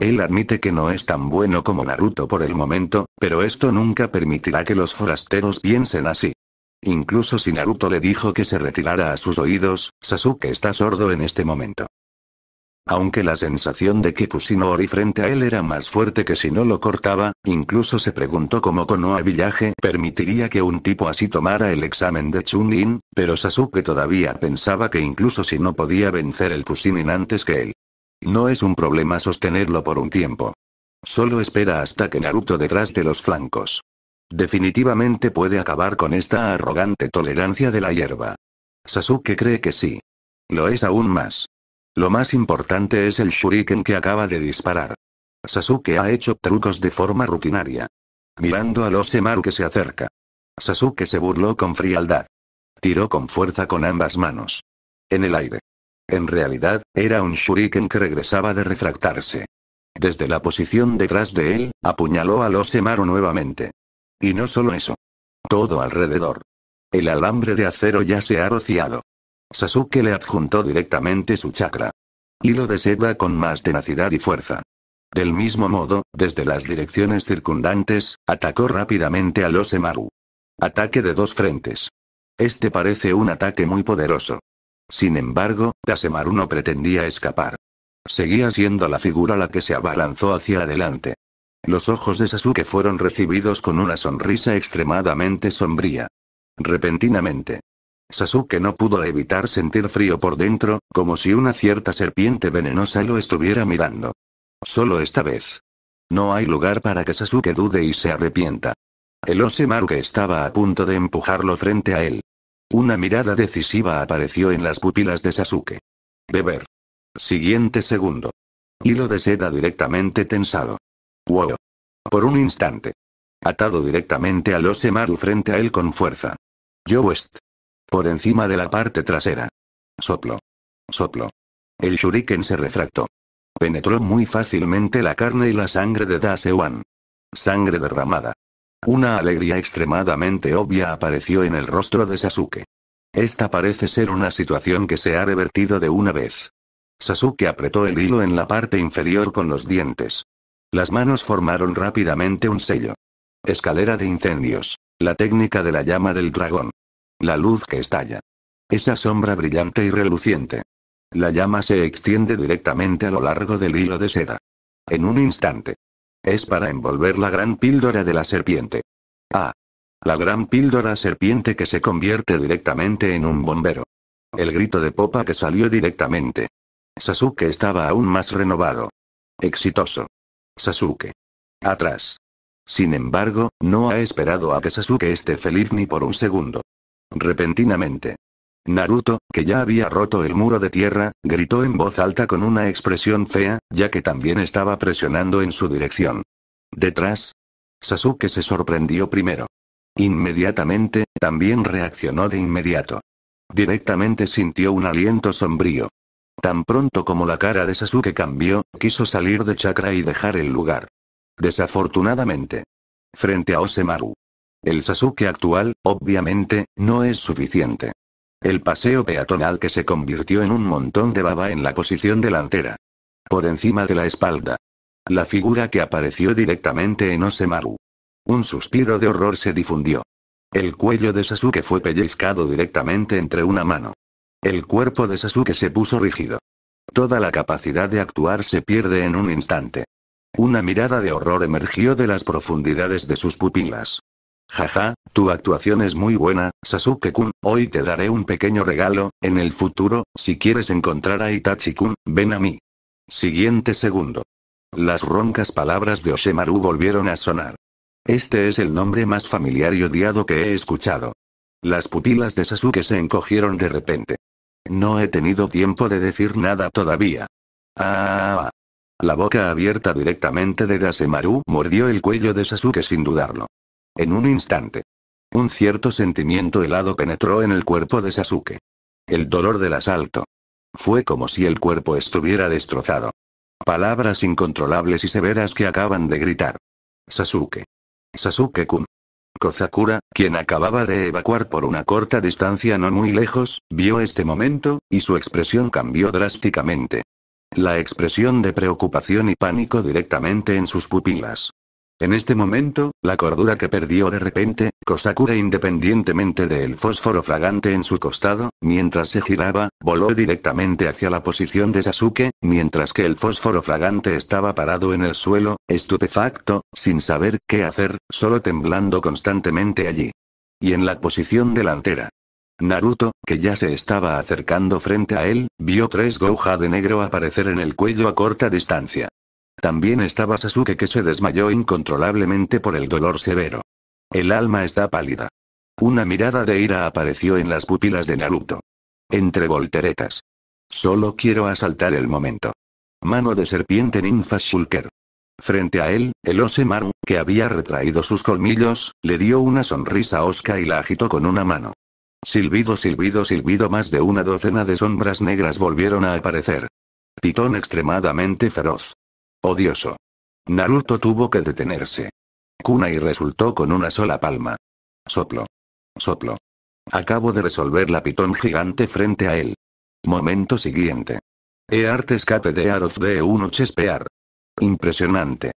Él admite que no es tan bueno como Naruto por el momento, pero esto nunca permitirá que los forasteros piensen así. Incluso si Naruto le dijo que se retirara a sus oídos, Sasuke está sordo en este momento. Aunque la sensación de que kusinori frente a él era más fuerte que si no lo cortaba, incluso se preguntó cómo Konoha Village permitiría que un tipo así tomara el examen de Chunin, pero Sasuke todavía pensaba que incluso si no podía vencer el Kusinin antes que él. No es un problema sostenerlo por un tiempo. Solo espera hasta que Naruto detrás de los flancos. Definitivamente puede acabar con esta arrogante tolerancia de la hierba. Sasuke cree que sí. Lo es aún más. Lo más importante es el shuriken que acaba de disparar. Sasuke ha hecho trucos de forma rutinaria. Mirando a los que se acerca. Sasuke se burló con frialdad. Tiró con fuerza con ambas manos. En el aire. En realidad, era un shuriken que regresaba de refractarse. Desde la posición detrás de él, apuñaló a los nuevamente. Y no solo eso. Todo alrededor. El alambre de acero ya se ha rociado. Sasuke le adjuntó directamente su chakra. Hilo de seda con más tenacidad y fuerza. Del mismo modo, desde las direcciones circundantes, atacó rápidamente a los Emaru. Ataque de dos frentes. Este parece un ataque muy poderoso. Sin embargo, Dasemaru no pretendía escapar. Seguía siendo la figura la que se abalanzó hacia adelante. Los ojos de Sasuke fueron recibidos con una sonrisa extremadamente sombría. Repentinamente. Sasuke no pudo evitar sentir frío por dentro, como si una cierta serpiente venenosa lo estuviera mirando. Solo esta vez. No hay lugar para que Sasuke dude y se arrepienta. El que estaba a punto de empujarlo frente a él. Una mirada decisiva apareció en las pupilas de Sasuke. Beber. Siguiente segundo. Hilo de seda directamente tensado. Wow. Por un instante. Atado directamente al Osemaru frente a él con fuerza. ¡Yo West. Por encima de la parte trasera. Soplo. Soplo. El shuriken se refractó. Penetró muy fácilmente la carne y la sangre de Dasewan. Sangre derramada. Una alegría extremadamente obvia apareció en el rostro de Sasuke. Esta parece ser una situación que se ha revertido de una vez. Sasuke apretó el hilo en la parte inferior con los dientes. Las manos formaron rápidamente un sello. Escalera de incendios. La técnica de la llama del dragón. La luz que estalla. Esa sombra brillante y reluciente. La llama se extiende directamente a lo largo del hilo de seda. En un instante. Es para envolver la gran píldora de la serpiente. Ah. La gran píldora serpiente que se convierte directamente en un bombero. El grito de popa que salió directamente. Sasuke estaba aún más renovado. Exitoso. Sasuke. Atrás. Sin embargo, no ha esperado a que Sasuke esté feliz ni por un segundo. Repentinamente. Naruto, que ya había roto el muro de tierra, gritó en voz alta con una expresión fea, ya que también estaba presionando en su dirección. Detrás. Sasuke se sorprendió primero. Inmediatamente, también reaccionó de inmediato. Directamente sintió un aliento sombrío. Tan pronto como la cara de Sasuke cambió, quiso salir de chakra y dejar el lugar. Desafortunadamente. Frente a Osemaru. El Sasuke actual, obviamente, no es suficiente. El paseo peatonal que se convirtió en un montón de baba en la posición delantera. Por encima de la espalda. La figura que apareció directamente en Osemaru. Un suspiro de horror se difundió. El cuello de Sasuke fue pellizcado directamente entre una mano. El cuerpo de Sasuke se puso rígido. Toda la capacidad de actuar se pierde en un instante. Una mirada de horror emergió de las profundidades de sus pupilas. Jaja, tu actuación es muy buena, Sasuke-kun, hoy te daré un pequeño regalo, en el futuro, si quieres encontrar a Itachi-kun, ven a mí. Siguiente segundo. Las roncas palabras de Oshemaru volvieron a sonar. Este es el nombre más familiar y odiado que he escuchado. Las pupilas de Sasuke se encogieron de repente. No he tenido tiempo de decir nada todavía. Ah. La boca abierta directamente de Gasemaru mordió el cuello de Sasuke sin dudarlo. En un instante. Un cierto sentimiento helado penetró en el cuerpo de Sasuke. El dolor del asalto. Fue como si el cuerpo estuviera destrozado. Palabras incontrolables y severas que acaban de gritar. Sasuke. Sasuke-kun. Kozakura, quien acababa de evacuar por una corta distancia no muy lejos, vio este momento, y su expresión cambió drásticamente. La expresión de preocupación y pánico directamente en sus pupilas. En este momento, la cordura que perdió de repente, Kosakura independientemente del fósforo flagante en su costado, mientras se giraba, voló directamente hacia la posición de Sasuke, mientras que el fósforo flagante estaba parado en el suelo, estupefacto, sin saber qué hacer, solo temblando constantemente allí. Y en la posición delantera. Naruto, que ya se estaba acercando frente a él, vio tres Goja de negro aparecer en el cuello a corta distancia. También estaba Sasuke que se desmayó incontrolablemente por el dolor severo. El alma está pálida. Una mirada de ira apareció en las pupilas de Naruto. Entre volteretas. Solo quiero asaltar el momento. Mano de serpiente ninfa Shulker. Frente a él, el Maru, que había retraído sus colmillos, le dio una sonrisa Oscar y la agitó con una mano. Silbido, silbido, silbido, más de una docena de sombras negras volvieron a aparecer. Pitón extremadamente feroz. Odioso. Naruto tuvo que detenerse. y resultó con una sola palma. Soplo. Soplo. Acabo de resolver la pitón gigante frente a él. Momento siguiente. E escape de Aroz de 1 Chespear. Impresionante.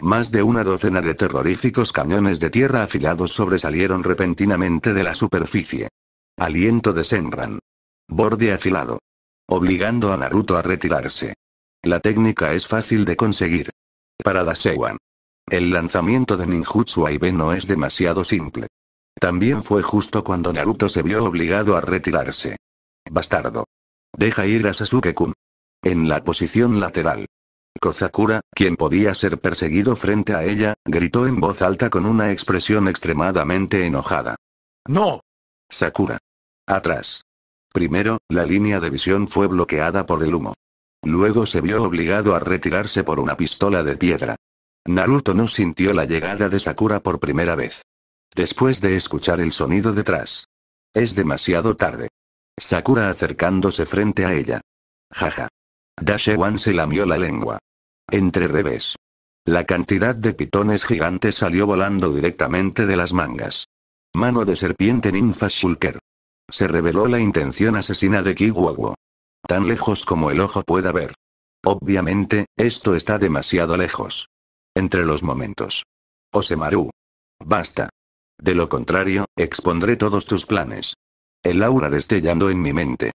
Más de una docena de terroríficos cañones de tierra afilados sobresalieron repentinamente de la superficie. Aliento de Senran. Borde afilado. Obligando a Naruto a retirarse. La técnica es fácil de conseguir. Para Dasewan. El lanzamiento de ninjutsu Aibe no es demasiado simple. También fue justo cuando Naruto se vio obligado a retirarse. Bastardo. Deja ir a Sasuke-kun. En la posición lateral. Kozakura, quien podía ser perseguido frente a ella, gritó en voz alta con una expresión extremadamente enojada. ¡No! Sakura. Atrás. Primero, la línea de visión fue bloqueada por el humo. Luego se vio obligado a retirarse por una pistola de piedra. Naruto no sintió la llegada de Sakura por primera vez. Después de escuchar el sonido detrás. Es demasiado tarde. Sakura acercándose frente a ella. Jaja. Dashewan se lamió la lengua. Entre revés. La cantidad de pitones gigantes salió volando directamente de las mangas. Mano de serpiente ninfa shulker. Se reveló la intención asesina de Kiwago. Tan lejos como el ojo pueda ver. Obviamente, esto está demasiado lejos. Entre los momentos. Osemaru. Basta. De lo contrario, expondré todos tus planes. El aura destellando en mi mente.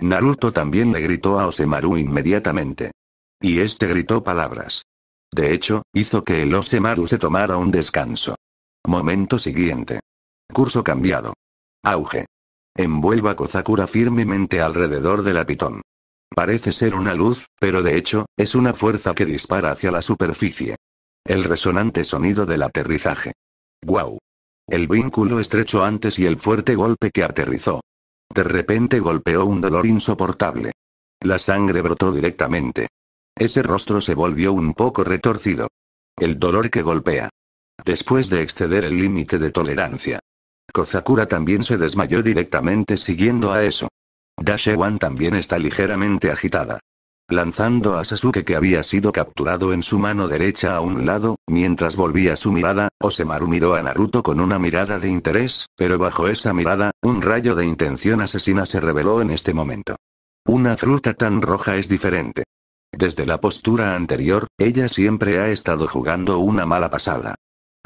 Naruto también le gritó a Osemaru inmediatamente. Y este gritó palabras. De hecho, hizo que el Osemaru se tomara un descanso. Momento siguiente. Curso cambiado. Auge. Envuelva Kozakura firmemente alrededor de la pitón. Parece ser una luz, pero de hecho, es una fuerza que dispara hacia la superficie. El resonante sonido del aterrizaje. ¡Guau! El vínculo estrecho antes y el fuerte golpe que aterrizó. De repente golpeó un dolor insoportable. La sangre brotó directamente. Ese rostro se volvió un poco retorcido. El dolor que golpea. Después de exceder el límite de tolerancia. Kozakura también se desmayó directamente siguiendo a eso. Dashewan también está ligeramente agitada. Lanzando a Sasuke que había sido capturado en su mano derecha a un lado, mientras volvía su mirada, Osemaru miró a Naruto con una mirada de interés, pero bajo esa mirada, un rayo de intención asesina se reveló en este momento. Una fruta tan roja es diferente. Desde la postura anterior, ella siempre ha estado jugando una mala pasada.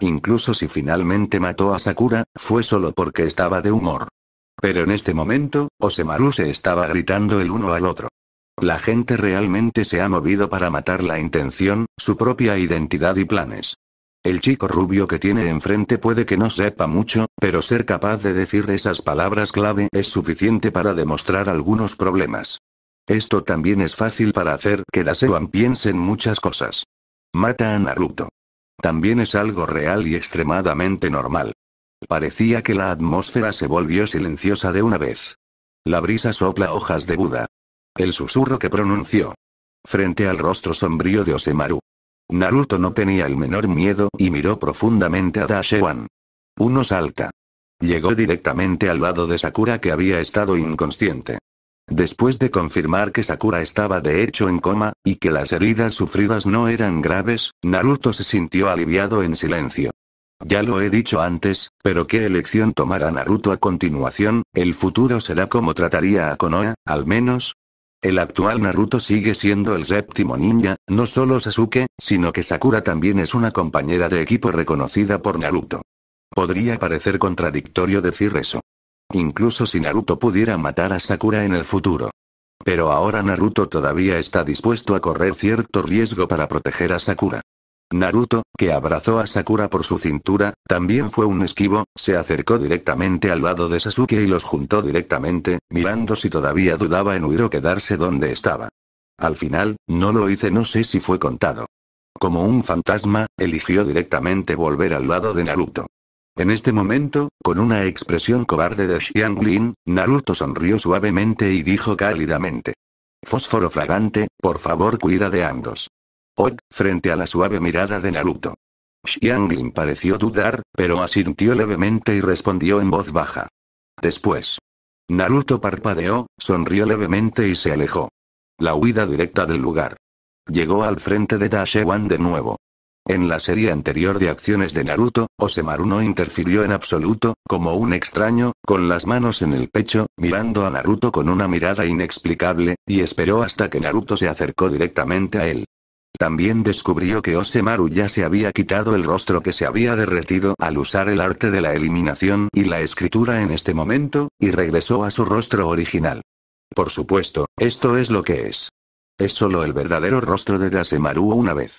Incluso si finalmente mató a Sakura, fue solo porque estaba de humor. Pero en este momento, Osemaru se estaba gritando el uno al otro. La gente realmente se ha movido para matar la intención, su propia identidad y planes. El chico rubio que tiene enfrente puede que no sepa mucho, pero ser capaz de decir esas palabras clave es suficiente para demostrar algunos problemas. Esto también es fácil para hacer que Dasewan piense en muchas cosas. Mata a Naruto. También es algo real y extremadamente normal. Parecía que la atmósfera se volvió silenciosa de una vez. La brisa sopla hojas de Buda. El susurro que pronunció. Frente al rostro sombrío de Osemaru. Naruto no tenía el menor miedo y miró profundamente a Dashewan. Uno salta. Llegó directamente al lado de Sakura que había estado inconsciente. Después de confirmar que Sakura estaba de hecho en coma, y que las heridas sufridas no eran graves, Naruto se sintió aliviado en silencio. Ya lo he dicho antes, pero qué elección tomará Naruto a continuación, el futuro será como trataría a Konoha, al menos. El actual Naruto sigue siendo el séptimo ninja, no solo Sasuke, sino que Sakura también es una compañera de equipo reconocida por Naruto. Podría parecer contradictorio decir eso, Incluso si Naruto pudiera matar a Sakura en el futuro. Pero ahora Naruto todavía está dispuesto a correr cierto riesgo para proteger a Sakura. Naruto, que abrazó a Sakura por su cintura, también fue un esquivo, se acercó directamente al lado de Sasuke y los juntó directamente, mirando si todavía dudaba en huir o quedarse donde estaba. Al final, no lo hice no sé si fue contado. Como un fantasma, eligió directamente volver al lado de Naruto. En este momento, con una expresión cobarde de Xiang Naruto sonrió suavemente y dijo cálidamente. Fósforo fragante, por favor cuida de ambos. Hoy, frente a la suave mirada de Naruto. Xiang pareció dudar, pero asintió levemente y respondió en voz baja. Después. Naruto parpadeó, sonrió levemente y se alejó. La huida directa del lugar. Llegó al frente de Dashewan de nuevo. En la serie anterior de acciones de Naruto, Osemaru no interfirió en absoluto, como un extraño, con las manos en el pecho, mirando a Naruto con una mirada inexplicable, y esperó hasta que Naruto se acercó directamente a él. También descubrió que Osemaru ya se había quitado el rostro que se había derretido al usar el arte de la eliminación y la escritura en este momento, y regresó a su rostro original. Por supuesto, esto es lo que es. Es solo el verdadero rostro de Dasemaru una vez.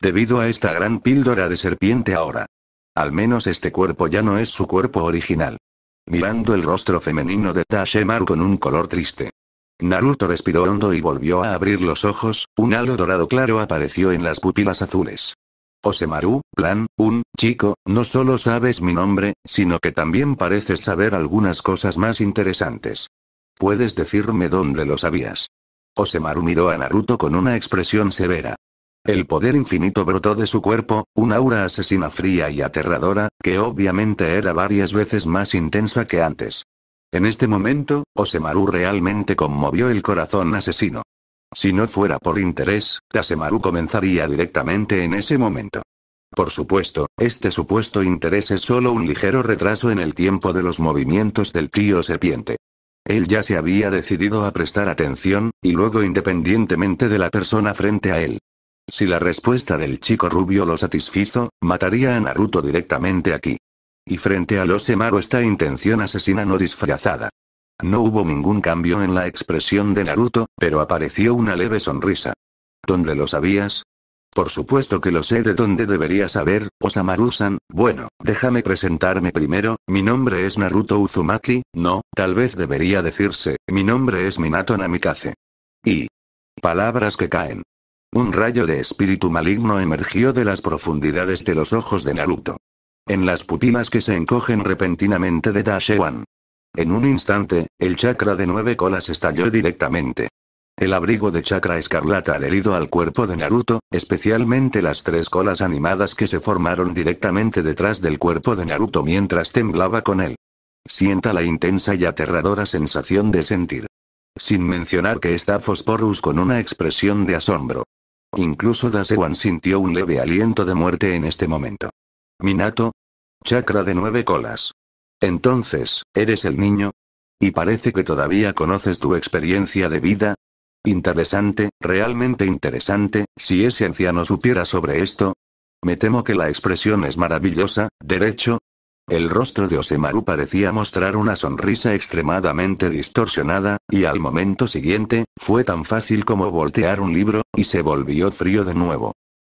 Debido a esta gran píldora de serpiente ahora. Al menos este cuerpo ya no es su cuerpo original. Mirando el rostro femenino de Tashemaru con un color triste. Naruto respiró hondo y volvió a abrir los ojos, un halo dorado claro apareció en las pupilas azules. Osemaru, plan, un, chico, no solo sabes mi nombre, sino que también pareces saber algunas cosas más interesantes. ¿Puedes decirme dónde lo sabías? Osemaru miró a Naruto con una expresión severa. El poder infinito brotó de su cuerpo, un aura asesina fría y aterradora, que obviamente era varias veces más intensa que antes. En este momento, Osemaru realmente conmovió el corazón asesino. Si no fuera por interés, Tasemaru comenzaría directamente en ese momento. Por supuesto, este supuesto interés es solo un ligero retraso en el tiempo de los movimientos del tío serpiente. Él ya se había decidido a prestar atención, y luego independientemente de la persona frente a él. Si la respuesta del chico rubio lo satisfizo, mataría a Naruto directamente aquí. Y frente a los está esta intención asesina no disfrazada. No hubo ningún cambio en la expresión de Naruto, pero apareció una leve sonrisa. ¿Dónde lo sabías? Por supuesto que lo sé de dónde debería saber, Osamaru-san, bueno, déjame presentarme primero, mi nombre es Naruto Uzumaki, no, tal vez debería decirse, mi nombre es Minato Namikaze. Y... Palabras que caen. Un rayo de espíritu maligno emergió de las profundidades de los ojos de Naruto. En las pupilas que se encogen repentinamente de Dashewan. En un instante, el chakra de nueve colas estalló directamente. El abrigo de chakra escarlata adherido al cuerpo de Naruto, especialmente las tres colas animadas que se formaron directamente detrás del cuerpo de Naruto mientras temblaba con él. Sienta la intensa y aterradora sensación de sentir. Sin mencionar que está Fosporus con una expresión de asombro. Incluso Dasewan sintió un leve aliento de muerte en este momento. Minato. Chakra de nueve colas. Entonces, ¿eres el niño? Y parece que todavía conoces tu experiencia de vida. Interesante, realmente interesante, si ese anciano supiera sobre esto. Me temo que la expresión es maravillosa, derecho, el rostro de Osemaru parecía mostrar una sonrisa extremadamente distorsionada, y al momento siguiente, fue tan fácil como voltear un libro, y se volvió frío de nuevo.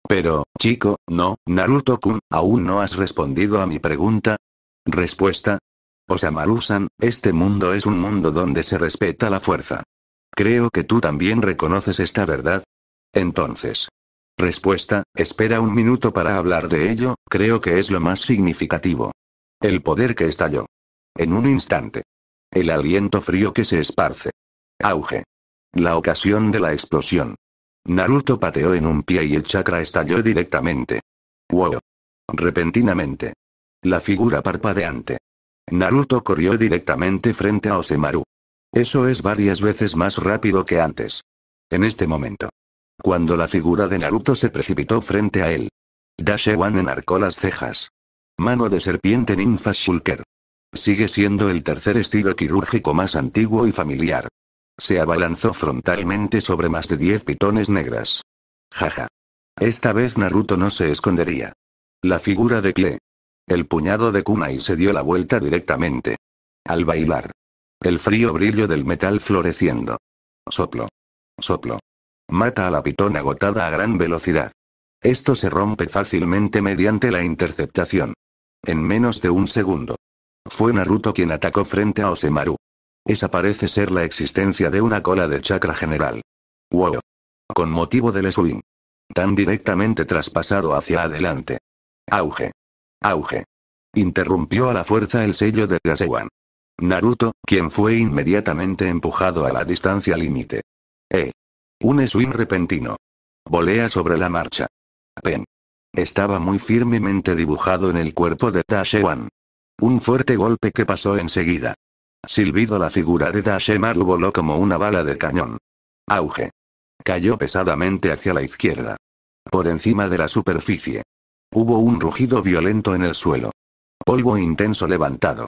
Pero, chico, no, Naruto-kun, aún no has respondido a mi pregunta. Respuesta. Osamaru-san, este mundo es un mundo donde se respeta la fuerza. Creo que tú también reconoces esta verdad. Entonces. Respuesta, espera un minuto para hablar de ello, creo que es lo más significativo. El poder que estalló. En un instante. El aliento frío que se esparce. Auge. La ocasión de la explosión. Naruto pateó en un pie y el chakra estalló directamente. ¡Wow! Repentinamente. La figura parpadeante. Naruto corrió directamente frente a Osemaru. Eso es varias veces más rápido que antes. En este momento. Cuando la figura de Naruto se precipitó frente a él. Dashewan enarcó las cejas. Mano de serpiente ninfa shulker. Sigue siendo el tercer estilo quirúrgico más antiguo y familiar. Se abalanzó frontalmente sobre más de 10 pitones negras. Jaja. Esta vez Naruto no se escondería. La figura de pie. El puñado de Kunai se dio la vuelta directamente. Al bailar. El frío brillo del metal floreciendo. Soplo. Soplo. Mata a la pitón agotada a gran velocidad. Esto se rompe fácilmente mediante la interceptación. En menos de un segundo. Fue Naruto quien atacó frente a Osemaru. Esa parece ser la existencia de una cola de chakra general. Wow. Con motivo del swing. Tan directamente traspasado hacia adelante. Auge. Auge. Interrumpió a la fuerza el sello de Gasewan. Naruto, quien fue inmediatamente empujado a la distancia límite. Eh. Un swing repentino. Volea sobre la marcha. Pen. Estaba muy firmemente dibujado en el cuerpo de Dashewan. Un fuerte golpe que pasó enseguida. Silbido la figura de Dashemaru voló como una bala de cañón. Auge. Cayó pesadamente hacia la izquierda. Por encima de la superficie. Hubo un rugido violento en el suelo. Polvo intenso levantado.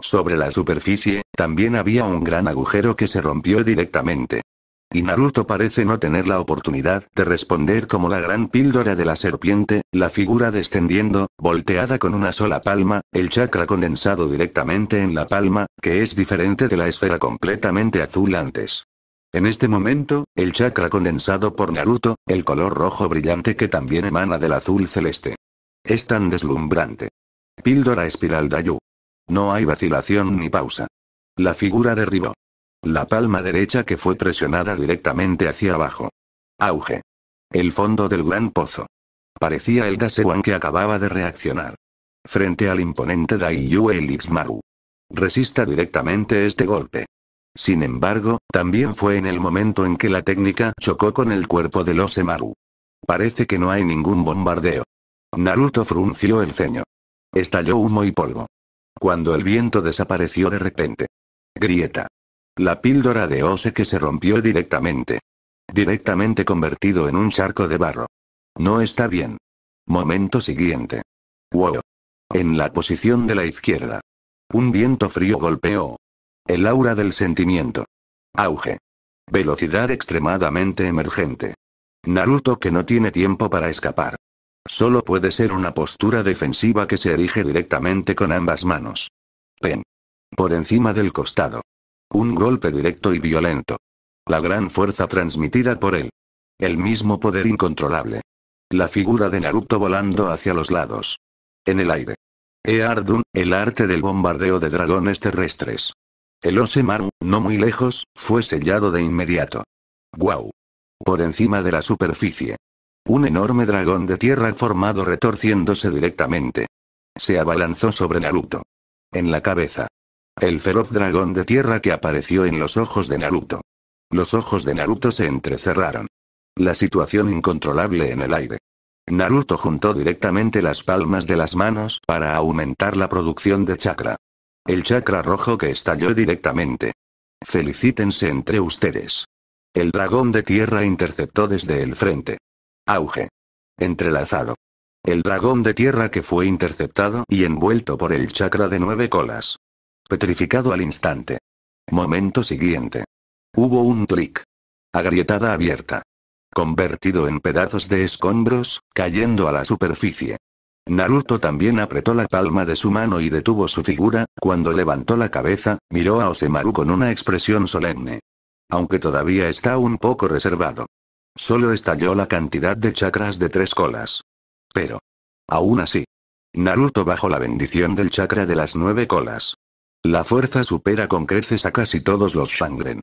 Sobre la superficie, también había un gran agujero que se rompió directamente. Y Naruto parece no tener la oportunidad de responder como la gran píldora de la serpiente, la figura descendiendo, volteada con una sola palma, el chakra condensado directamente en la palma, que es diferente de la esfera completamente azul antes. En este momento, el chakra condensado por Naruto, el color rojo brillante que también emana del azul celeste. Es tan deslumbrante. Píldora espiral Dayu. No hay vacilación ni pausa. La figura derribó. La palma derecha que fue presionada directamente hacia abajo. Auge. El fondo del gran pozo. Parecía el Dasewan que acababa de reaccionar. Frente al imponente Daiyu Maru. Resista directamente este golpe. Sin embargo, también fue en el momento en que la técnica chocó con el cuerpo de los Maru. Parece que no hay ningún bombardeo. Naruto frunció el ceño. Estalló humo y polvo. Cuando el viento desapareció de repente. Grieta. La píldora de Ose que se rompió directamente. Directamente convertido en un charco de barro. No está bien. Momento siguiente. Wow. En la posición de la izquierda. Un viento frío golpeó. El aura del sentimiento. Auge. Velocidad extremadamente emergente. Naruto que no tiene tiempo para escapar. Solo puede ser una postura defensiva que se erige directamente con ambas manos. Pen. Por encima del costado. Un golpe directo y violento. La gran fuerza transmitida por él. El mismo poder incontrolable. La figura de Naruto volando hacia los lados. En el aire. Eardun, el arte del bombardeo de dragones terrestres. El Osemaru, no muy lejos, fue sellado de inmediato. ¡Guau! Por encima de la superficie. Un enorme dragón de tierra formado retorciéndose directamente. Se abalanzó sobre Naruto. En la cabeza. El feroz dragón de tierra que apareció en los ojos de Naruto. Los ojos de Naruto se entrecerraron. La situación incontrolable en el aire. Naruto juntó directamente las palmas de las manos para aumentar la producción de chakra. El chakra rojo que estalló directamente. Felicítense entre ustedes. El dragón de tierra interceptó desde el frente. Auge. Entrelazado. El dragón de tierra que fue interceptado y envuelto por el chakra de nueve colas. Petrificado al instante. Momento siguiente. Hubo un clic. Agrietada abierta. Convertido en pedazos de escombros, cayendo a la superficie. Naruto también apretó la palma de su mano y detuvo su figura, cuando levantó la cabeza, miró a Osemaru con una expresión solemne. Aunque todavía está un poco reservado. Solo estalló la cantidad de chakras de tres colas. Pero. Aún así. Naruto bajó la bendición del chakra de las nueve colas. La fuerza supera con creces a casi todos los Shangren.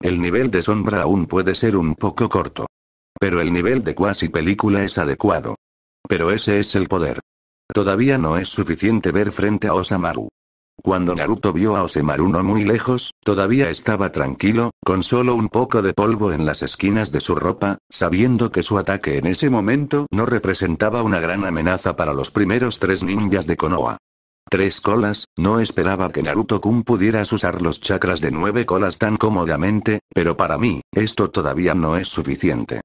El nivel de sombra aún puede ser un poco corto. Pero el nivel de cuasi película es adecuado. Pero ese es el poder. Todavía no es suficiente ver frente a Osamaru. Cuando Naruto vio a Osamaru no muy lejos, todavía estaba tranquilo, con solo un poco de polvo en las esquinas de su ropa, sabiendo que su ataque en ese momento no representaba una gran amenaza para los primeros tres ninjas de Konoha. Tres colas, no esperaba que Naruto-kun pudieras usar los chakras de nueve colas tan cómodamente, pero para mí, esto todavía no es suficiente.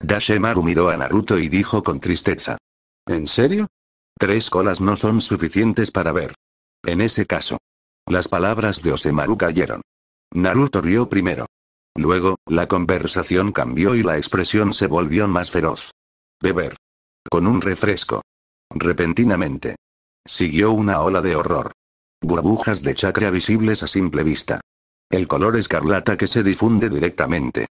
Dashemaru miró a Naruto y dijo con tristeza. ¿En serio? Tres colas no son suficientes para ver. En ese caso. Las palabras de Osemaru cayeron. Naruto rió primero. Luego, la conversación cambió y la expresión se volvió más feroz. Beber. Con un refresco. Repentinamente, Siguió una ola de horror. Burbujas de chakra visibles a simple vista. El color escarlata que se difunde directamente.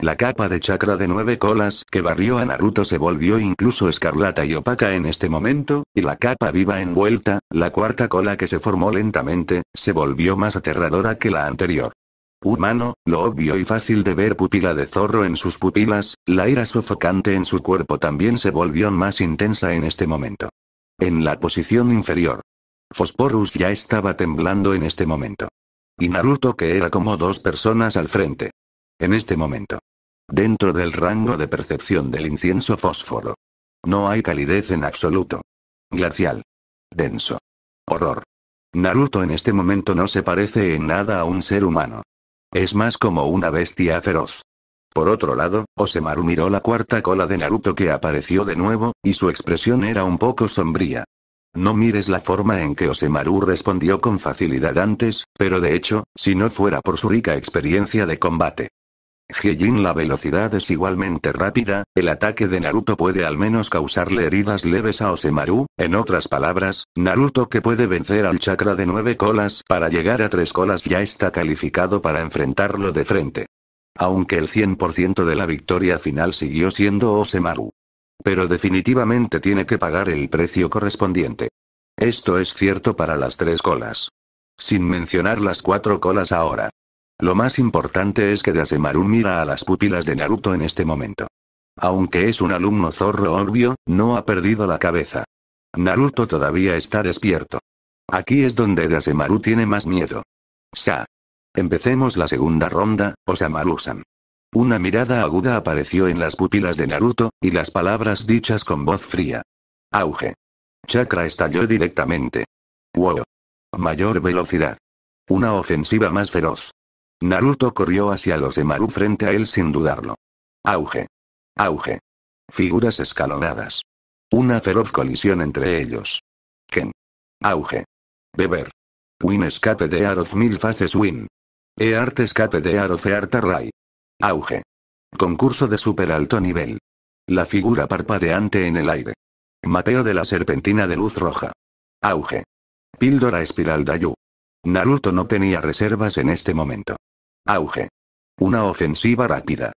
La capa de chakra de nueve colas que barrió a Naruto se volvió incluso escarlata y opaca en este momento, y la capa viva envuelta, la cuarta cola que se formó lentamente, se volvió más aterradora que la anterior. Humano, lo obvio y fácil de ver pupila de zorro en sus pupilas, la ira sofocante en su cuerpo también se volvió más intensa en este momento. En la posición inferior. Fosporus ya estaba temblando en este momento. Y Naruto que era como dos personas al frente. En este momento. Dentro del rango de percepción del incienso fósforo. No hay calidez en absoluto. Glacial. Denso. Horror. Naruto en este momento no se parece en nada a un ser humano. Es más como una bestia feroz. Por otro lado, Osemaru miró la cuarta cola de Naruto que apareció de nuevo, y su expresión era un poco sombría. No mires la forma en que Osemaru respondió con facilidad antes, pero de hecho, si no fuera por su rica experiencia de combate. Heijin la velocidad es igualmente rápida, el ataque de Naruto puede al menos causarle heridas leves a Osemaru, en otras palabras, Naruto que puede vencer al chakra de nueve colas para llegar a tres colas ya está calificado para enfrentarlo de frente aunque el 100% de la victoria final siguió siendo Osemaru. Pero definitivamente tiene que pagar el precio correspondiente. Esto es cierto para las tres colas. Sin mencionar las cuatro colas ahora. Lo más importante es que Dasemaru mira a las pupilas de Naruto en este momento. Aunque es un alumno zorro obvio, no ha perdido la cabeza. Naruto todavía está despierto. Aquí es donde Dasemaru tiene más miedo. Sa. Empecemos la segunda ronda, Osamaru-san. Una mirada aguda apareció en las pupilas de Naruto, y las palabras dichas con voz fría. Auge. Chakra estalló directamente. Wow. Mayor velocidad. Una ofensiva más feroz. Naruto corrió hacia los Emaru frente a él sin dudarlo. Auge. Auge. Figuras escalonadas. Una feroz colisión entre ellos. Ken. Auge. Beber. Win escape de Aroz mil faces win. E arte escape de Arta Rai. Auge. Concurso de super alto nivel. La figura parpadeante en el aire. Mapeo de la serpentina de luz roja. Auge. Píldora espiral Dayu. Naruto no tenía reservas en este momento. Auge. Una ofensiva rápida.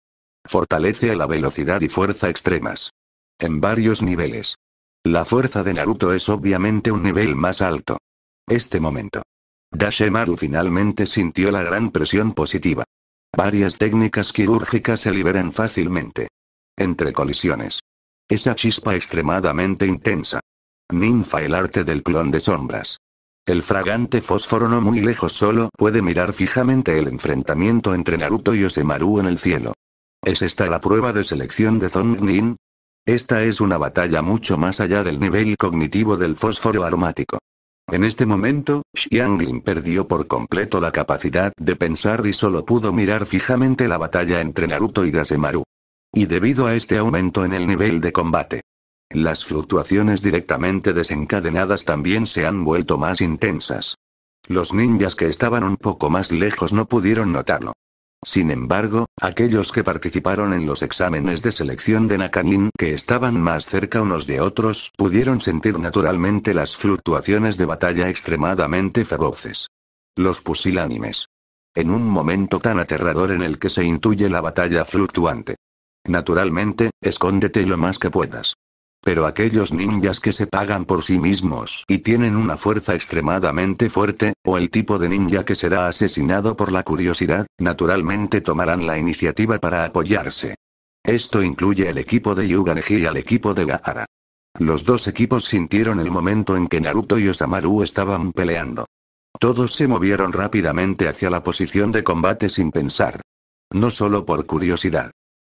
Fortalece a la velocidad y fuerza extremas. En varios niveles. La fuerza de Naruto es obviamente un nivel más alto. Este momento. Dashemaru finalmente sintió la gran presión positiva. Varias técnicas quirúrgicas se liberan fácilmente. Entre colisiones. Esa chispa extremadamente intensa. Ninfa el arte del clon de sombras. El fragante fósforo no muy lejos solo puede mirar fijamente el enfrentamiento entre Naruto y Osemaru en el cielo. ¿Es esta la prueba de selección de Zongnin? Esta es una batalla mucho más allá del nivel cognitivo del fósforo aromático. En este momento, Xiangling perdió por completo la capacidad de pensar y solo pudo mirar fijamente la batalla entre Naruto y Gasemaru. Y debido a este aumento en el nivel de combate, las fluctuaciones directamente desencadenadas también se han vuelto más intensas. Los ninjas que estaban un poco más lejos no pudieron notarlo. Sin embargo, aquellos que participaron en los exámenes de selección de Nakanin que estaban más cerca unos de otros pudieron sentir naturalmente las fluctuaciones de batalla extremadamente feroces. Los pusilánimes. En un momento tan aterrador en el que se intuye la batalla fluctuante. Naturalmente, escóndete lo más que puedas. Pero aquellos ninjas que se pagan por sí mismos y tienen una fuerza extremadamente fuerte, o el tipo de ninja que será asesinado por la curiosidad, naturalmente tomarán la iniciativa para apoyarse. Esto incluye el equipo de Yuganeji y al equipo de Gaara. Los dos equipos sintieron el momento en que Naruto y Osamaru estaban peleando. Todos se movieron rápidamente hacia la posición de combate sin pensar. No solo por curiosidad.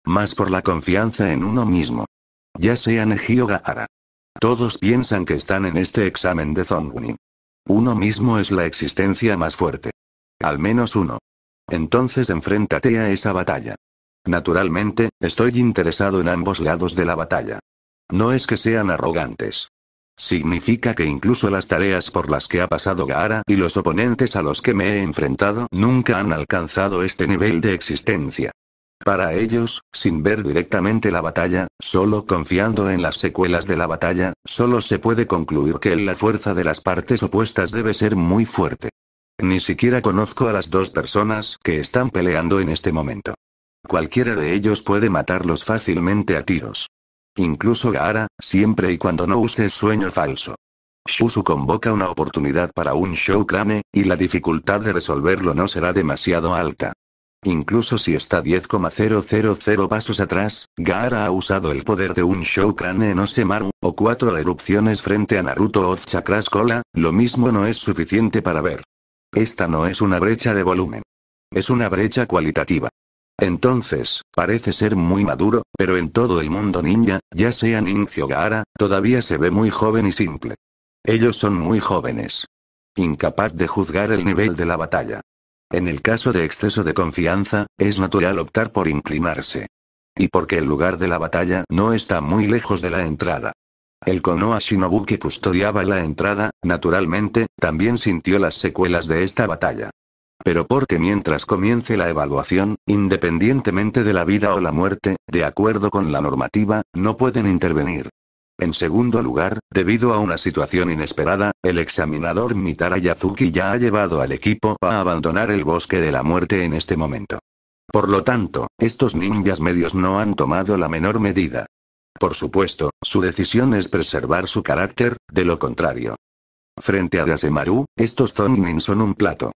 Más por la confianza en uno mismo. Ya sean Neji o Gaara. Todos piensan que están en este examen de Zonguni. Uno mismo es la existencia más fuerte. Al menos uno. Entonces enfréntate a esa batalla. Naturalmente, estoy interesado en ambos lados de la batalla. No es que sean arrogantes. Significa que incluso las tareas por las que ha pasado Gaara y los oponentes a los que me he enfrentado nunca han alcanzado este nivel de existencia. Para ellos, sin ver directamente la batalla, solo confiando en las secuelas de la batalla, solo se puede concluir que la fuerza de las partes opuestas debe ser muy fuerte. Ni siquiera conozco a las dos personas que están peleando en este momento. Cualquiera de ellos puede matarlos fácilmente a tiros. Incluso Gaara, siempre y cuando no use sueño falso. Shusu convoca una oportunidad para un show y la dificultad de resolverlo no será demasiado alta. Incluso si está 10,000 pasos atrás, Gaara ha usado el poder de un Shoukran en Osemaru, o cuatro erupciones frente a Naruto o Chakras Kola, lo mismo no es suficiente para ver. Esta no es una brecha de volumen. Es una brecha cualitativa. Entonces, parece ser muy maduro, pero en todo el mundo ninja, ya sea Nincio Gaara, todavía se ve muy joven y simple. Ellos son muy jóvenes. Incapaz de juzgar el nivel de la batalla. En el caso de exceso de confianza, es natural optar por inclinarse. Y porque el lugar de la batalla no está muy lejos de la entrada. El Konoha Shinobu que custodiaba la entrada, naturalmente, también sintió las secuelas de esta batalla. Pero porque mientras comience la evaluación, independientemente de la vida o la muerte, de acuerdo con la normativa, no pueden intervenir. En segundo lugar, debido a una situación inesperada, el examinador Mitara Yazuki ya ha llevado al equipo a abandonar el bosque de la muerte en este momento. Por lo tanto, estos ninjas medios no han tomado la menor medida. Por supuesto, su decisión es preservar su carácter, de lo contrario. Frente a Dasemaru, estos Zonin son un plato.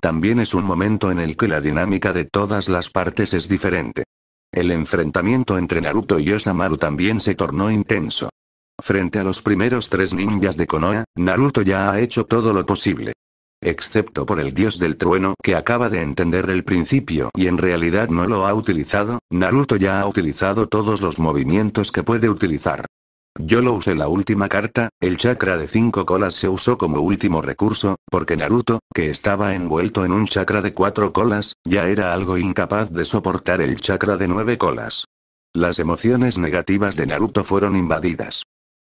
También es un momento en el que la dinámica de todas las partes es diferente. El enfrentamiento entre Naruto y Osamaru también se tornó intenso. Frente a los primeros tres ninjas de Konoha, Naruto ya ha hecho todo lo posible. Excepto por el dios del trueno que acaba de entender el principio y en realidad no lo ha utilizado, Naruto ya ha utilizado todos los movimientos que puede utilizar. Yo lo usé la última carta, el chakra de cinco colas se usó como último recurso, porque Naruto, que estaba envuelto en un chakra de cuatro colas, ya era algo incapaz de soportar el chakra de nueve colas. Las emociones negativas de Naruto fueron invadidas.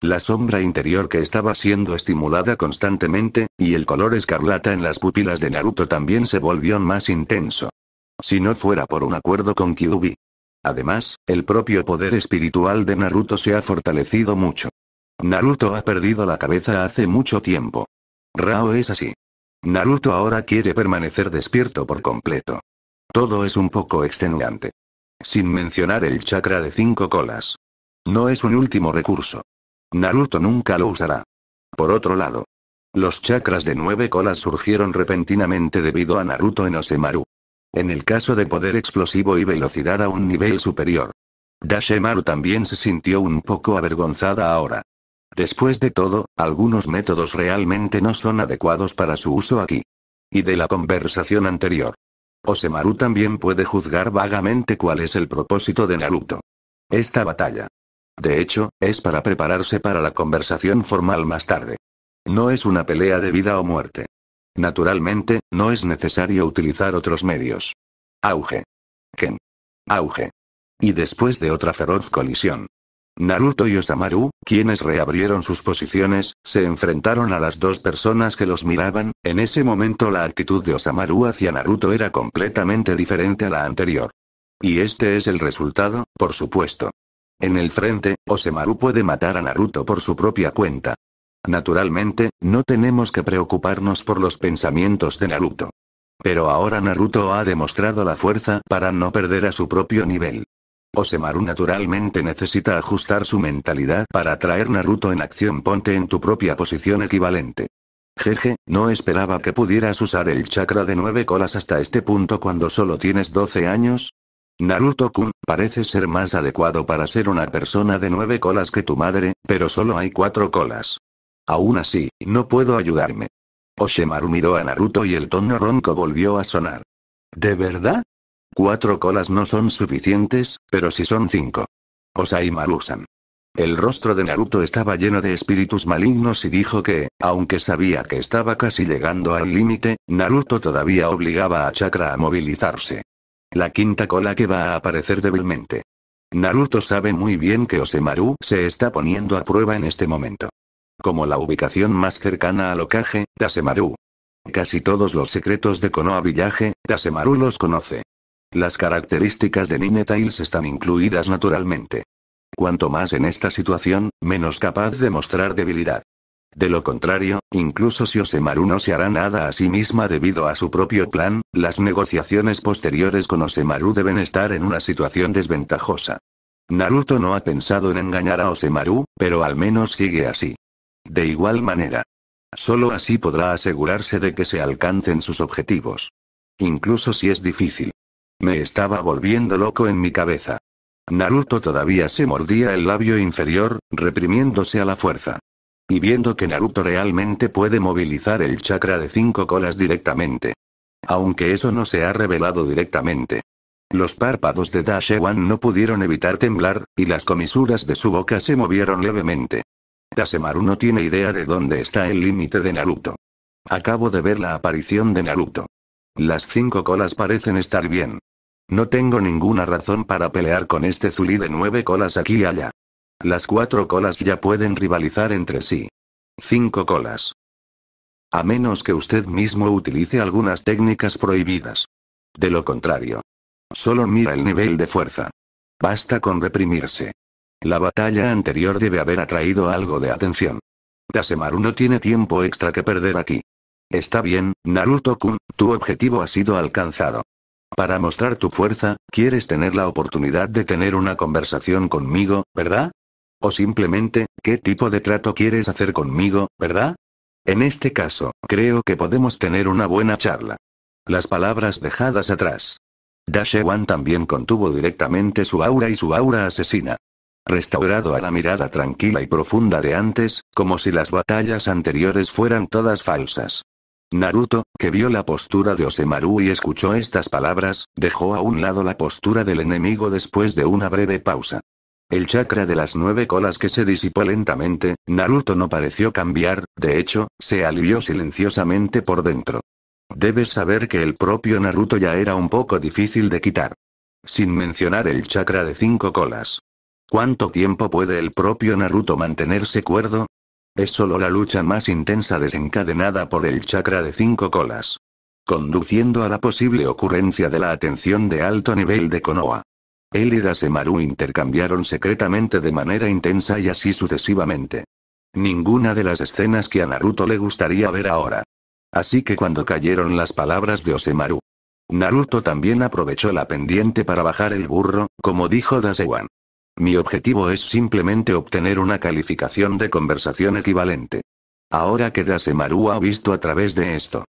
La sombra interior que estaba siendo estimulada constantemente, y el color escarlata en las pupilas de Naruto también se volvió más intenso. Si no fuera por un acuerdo con Kyuubi. Además, el propio poder espiritual de Naruto se ha fortalecido mucho. Naruto ha perdido la cabeza hace mucho tiempo. Rao es así. Naruto ahora quiere permanecer despierto por completo. Todo es un poco extenuante. Sin mencionar el chakra de cinco colas. No es un último recurso. Naruto nunca lo usará. Por otro lado, los chakras de nueve colas surgieron repentinamente debido a Naruto en Osemaru. En el caso de poder explosivo y velocidad a un nivel superior. Dashemaru también se sintió un poco avergonzada ahora. Después de todo, algunos métodos realmente no son adecuados para su uso aquí. Y de la conversación anterior. Osemaru también puede juzgar vagamente cuál es el propósito de Naruto. Esta batalla de hecho, es para prepararse para la conversación formal más tarde. No es una pelea de vida o muerte. Naturalmente, no es necesario utilizar otros medios. Auge. Ken. Auge. Y después de otra feroz colisión. Naruto y Osamaru, quienes reabrieron sus posiciones, se enfrentaron a las dos personas que los miraban, en ese momento la actitud de Osamaru hacia Naruto era completamente diferente a la anterior. Y este es el resultado, por supuesto. En el frente, Osemaru puede matar a Naruto por su propia cuenta. Naturalmente, no tenemos que preocuparnos por los pensamientos de Naruto. Pero ahora Naruto ha demostrado la fuerza para no perder a su propio nivel. Osemaru naturalmente necesita ajustar su mentalidad para traer Naruto en acción. Ponte en tu propia posición equivalente. Jeje, no esperaba que pudieras usar el chakra de nueve colas hasta este punto cuando solo tienes 12 años, Naruto-kun, parece ser más adecuado para ser una persona de nueve colas que tu madre, pero solo hay cuatro colas. Aún así, no puedo ayudarme. Oshimaru miró a Naruto y el tono ronco volvió a sonar. ¿De verdad? Cuatro colas no son suficientes, pero si son cinco. Osaimaru-san. El rostro de Naruto estaba lleno de espíritus malignos y dijo que, aunque sabía que estaba casi llegando al límite, Naruto todavía obligaba a Chakra a movilizarse. La quinta cola que va a aparecer débilmente. Naruto sabe muy bien que Osemaru se está poniendo a prueba en este momento. Como la ubicación más cercana al Okage, Dasemaru. Casi todos los secretos de Konoha Village, Dasemaru los conoce. Las características de Ninetails están incluidas naturalmente. Cuanto más en esta situación, menos capaz de mostrar debilidad. De lo contrario, incluso si Osemaru no se hará nada a sí misma debido a su propio plan, las negociaciones posteriores con Osemaru deben estar en una situación desventajosa. Naruto no ha pensado en engañar a Osemaru, pero al menos sigue así. De igual manera. Solo así podrá asegurarse de que se alcancen sus objetivos. Incluso si es difícil. Me estaba volviendo loco en mi cabeza. Naruto todavía se mordía el labio inferior, reprimiéndose a la fuerza. Y viendo que Naruto realmente puede movilizar el chakra de cinco colas directamente. Aunque eso no se ha revelado directamente. Los párpados de Dashewan no pudieron evitar temblar, y las comisuras de su boca se movieron levemente. Dasemaru no tiene idea de dónde está el límite de Naruto. Acabo de ver la aparición de Naruto. Las cinco colas parecen estar bien. No tengo ninguna razón para pelear con este Zuli de nueve colas aquí y allá. Las cuatro colas ya pueden rivalizar entre sí. Cinco colas. A menos que usted mismo utilice algunas técnicas prohibidas. De lo contrario. Solo mira el nivel de fuerza. Basta con reprimirse. La batalla anterior debe haber atraído algo de atención. Dasemaru no tiene tiempo extra que perder aquí. Está bien, Naruto-kun, tu objetivo ha sido alcanzado. Para mostrar tu fuerza, quieres tener la oportunidad de tener una conversación conmigo, ¿verdad? O simplemente, ¿qué tipo de trato quieres hacer conmigo, verdad? En este caso, creo que podemos tener una buena charla. Las palabras dejadas atrás. Dashewan también contuvo directamente su aura y su aura asesina. Restaurado a la mirada tranquila y profunda de antes, como si las batallas anteriores fueran todas falsas. Naruto, que vio la postura de Osemaru y escuchó estas palabras, dejó a un lado la postura del enemigo después de una breve pausa. El chakra de las nueve colas que se disipó lentamente, Naruto no pareció cambiar, de hecho, se alivió silenciosamente por dentro. Debes saber que el propio Naruto ya era un poco difícil de quitar. Sin mencionar el chakra de cinco colas. ¿Cuánto tiempo puede el propio Naruto mantenerse cuerdo? Es solo la lucha más intensa desencadenada por el chakra de cinco colas. Conduciendo a la posible ocurrencia de la atención de alto nivel de Konoha. Él y Dasemaru intercambiaron secretamente de manera intensa y así sucesivamente. Ninguna de las escenas que a Naruto le gustaría ver ahora. Así que cuando cayeron las palabras de Osemaru, Naruto también aprovechó la pendiente para bajar el burro, como dijo Dasewan. Mi objetivo es simplemente obtener una calificación de conversación equivalente. Ahora que Dasemaru ha visto a través de esto.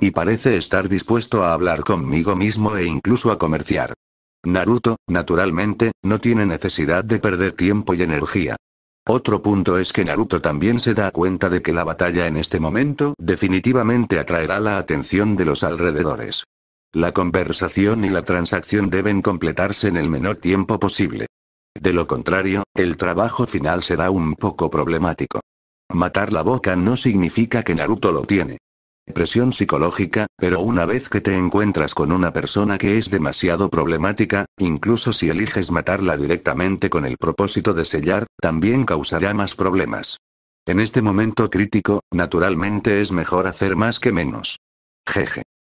Y parece estar dispuesto a hablar conmigo mismo e incluso a comerciar. Naruto, naturalmente, no tiene necesidad de perder tiempo y energía. Otro punto es que Naruto también se da cuenta de que la batalla en este momento definitivamente atraerá la atención de los alrededores. La conversación y la transacción deben completarse en el menor tiempo posible. De lo contrario, el trabajo final será un poco problemático. Matar la boca no significa que Naruto lo tiene presión psicológica, pero una vez que te encuentras con una persona que es demasiado problemática, incluso si eliges matarla directamente con el propósito de sellar, también causará más problemas. En este momento crítico, naturalmente es mejor hacer más que menos. Jeje.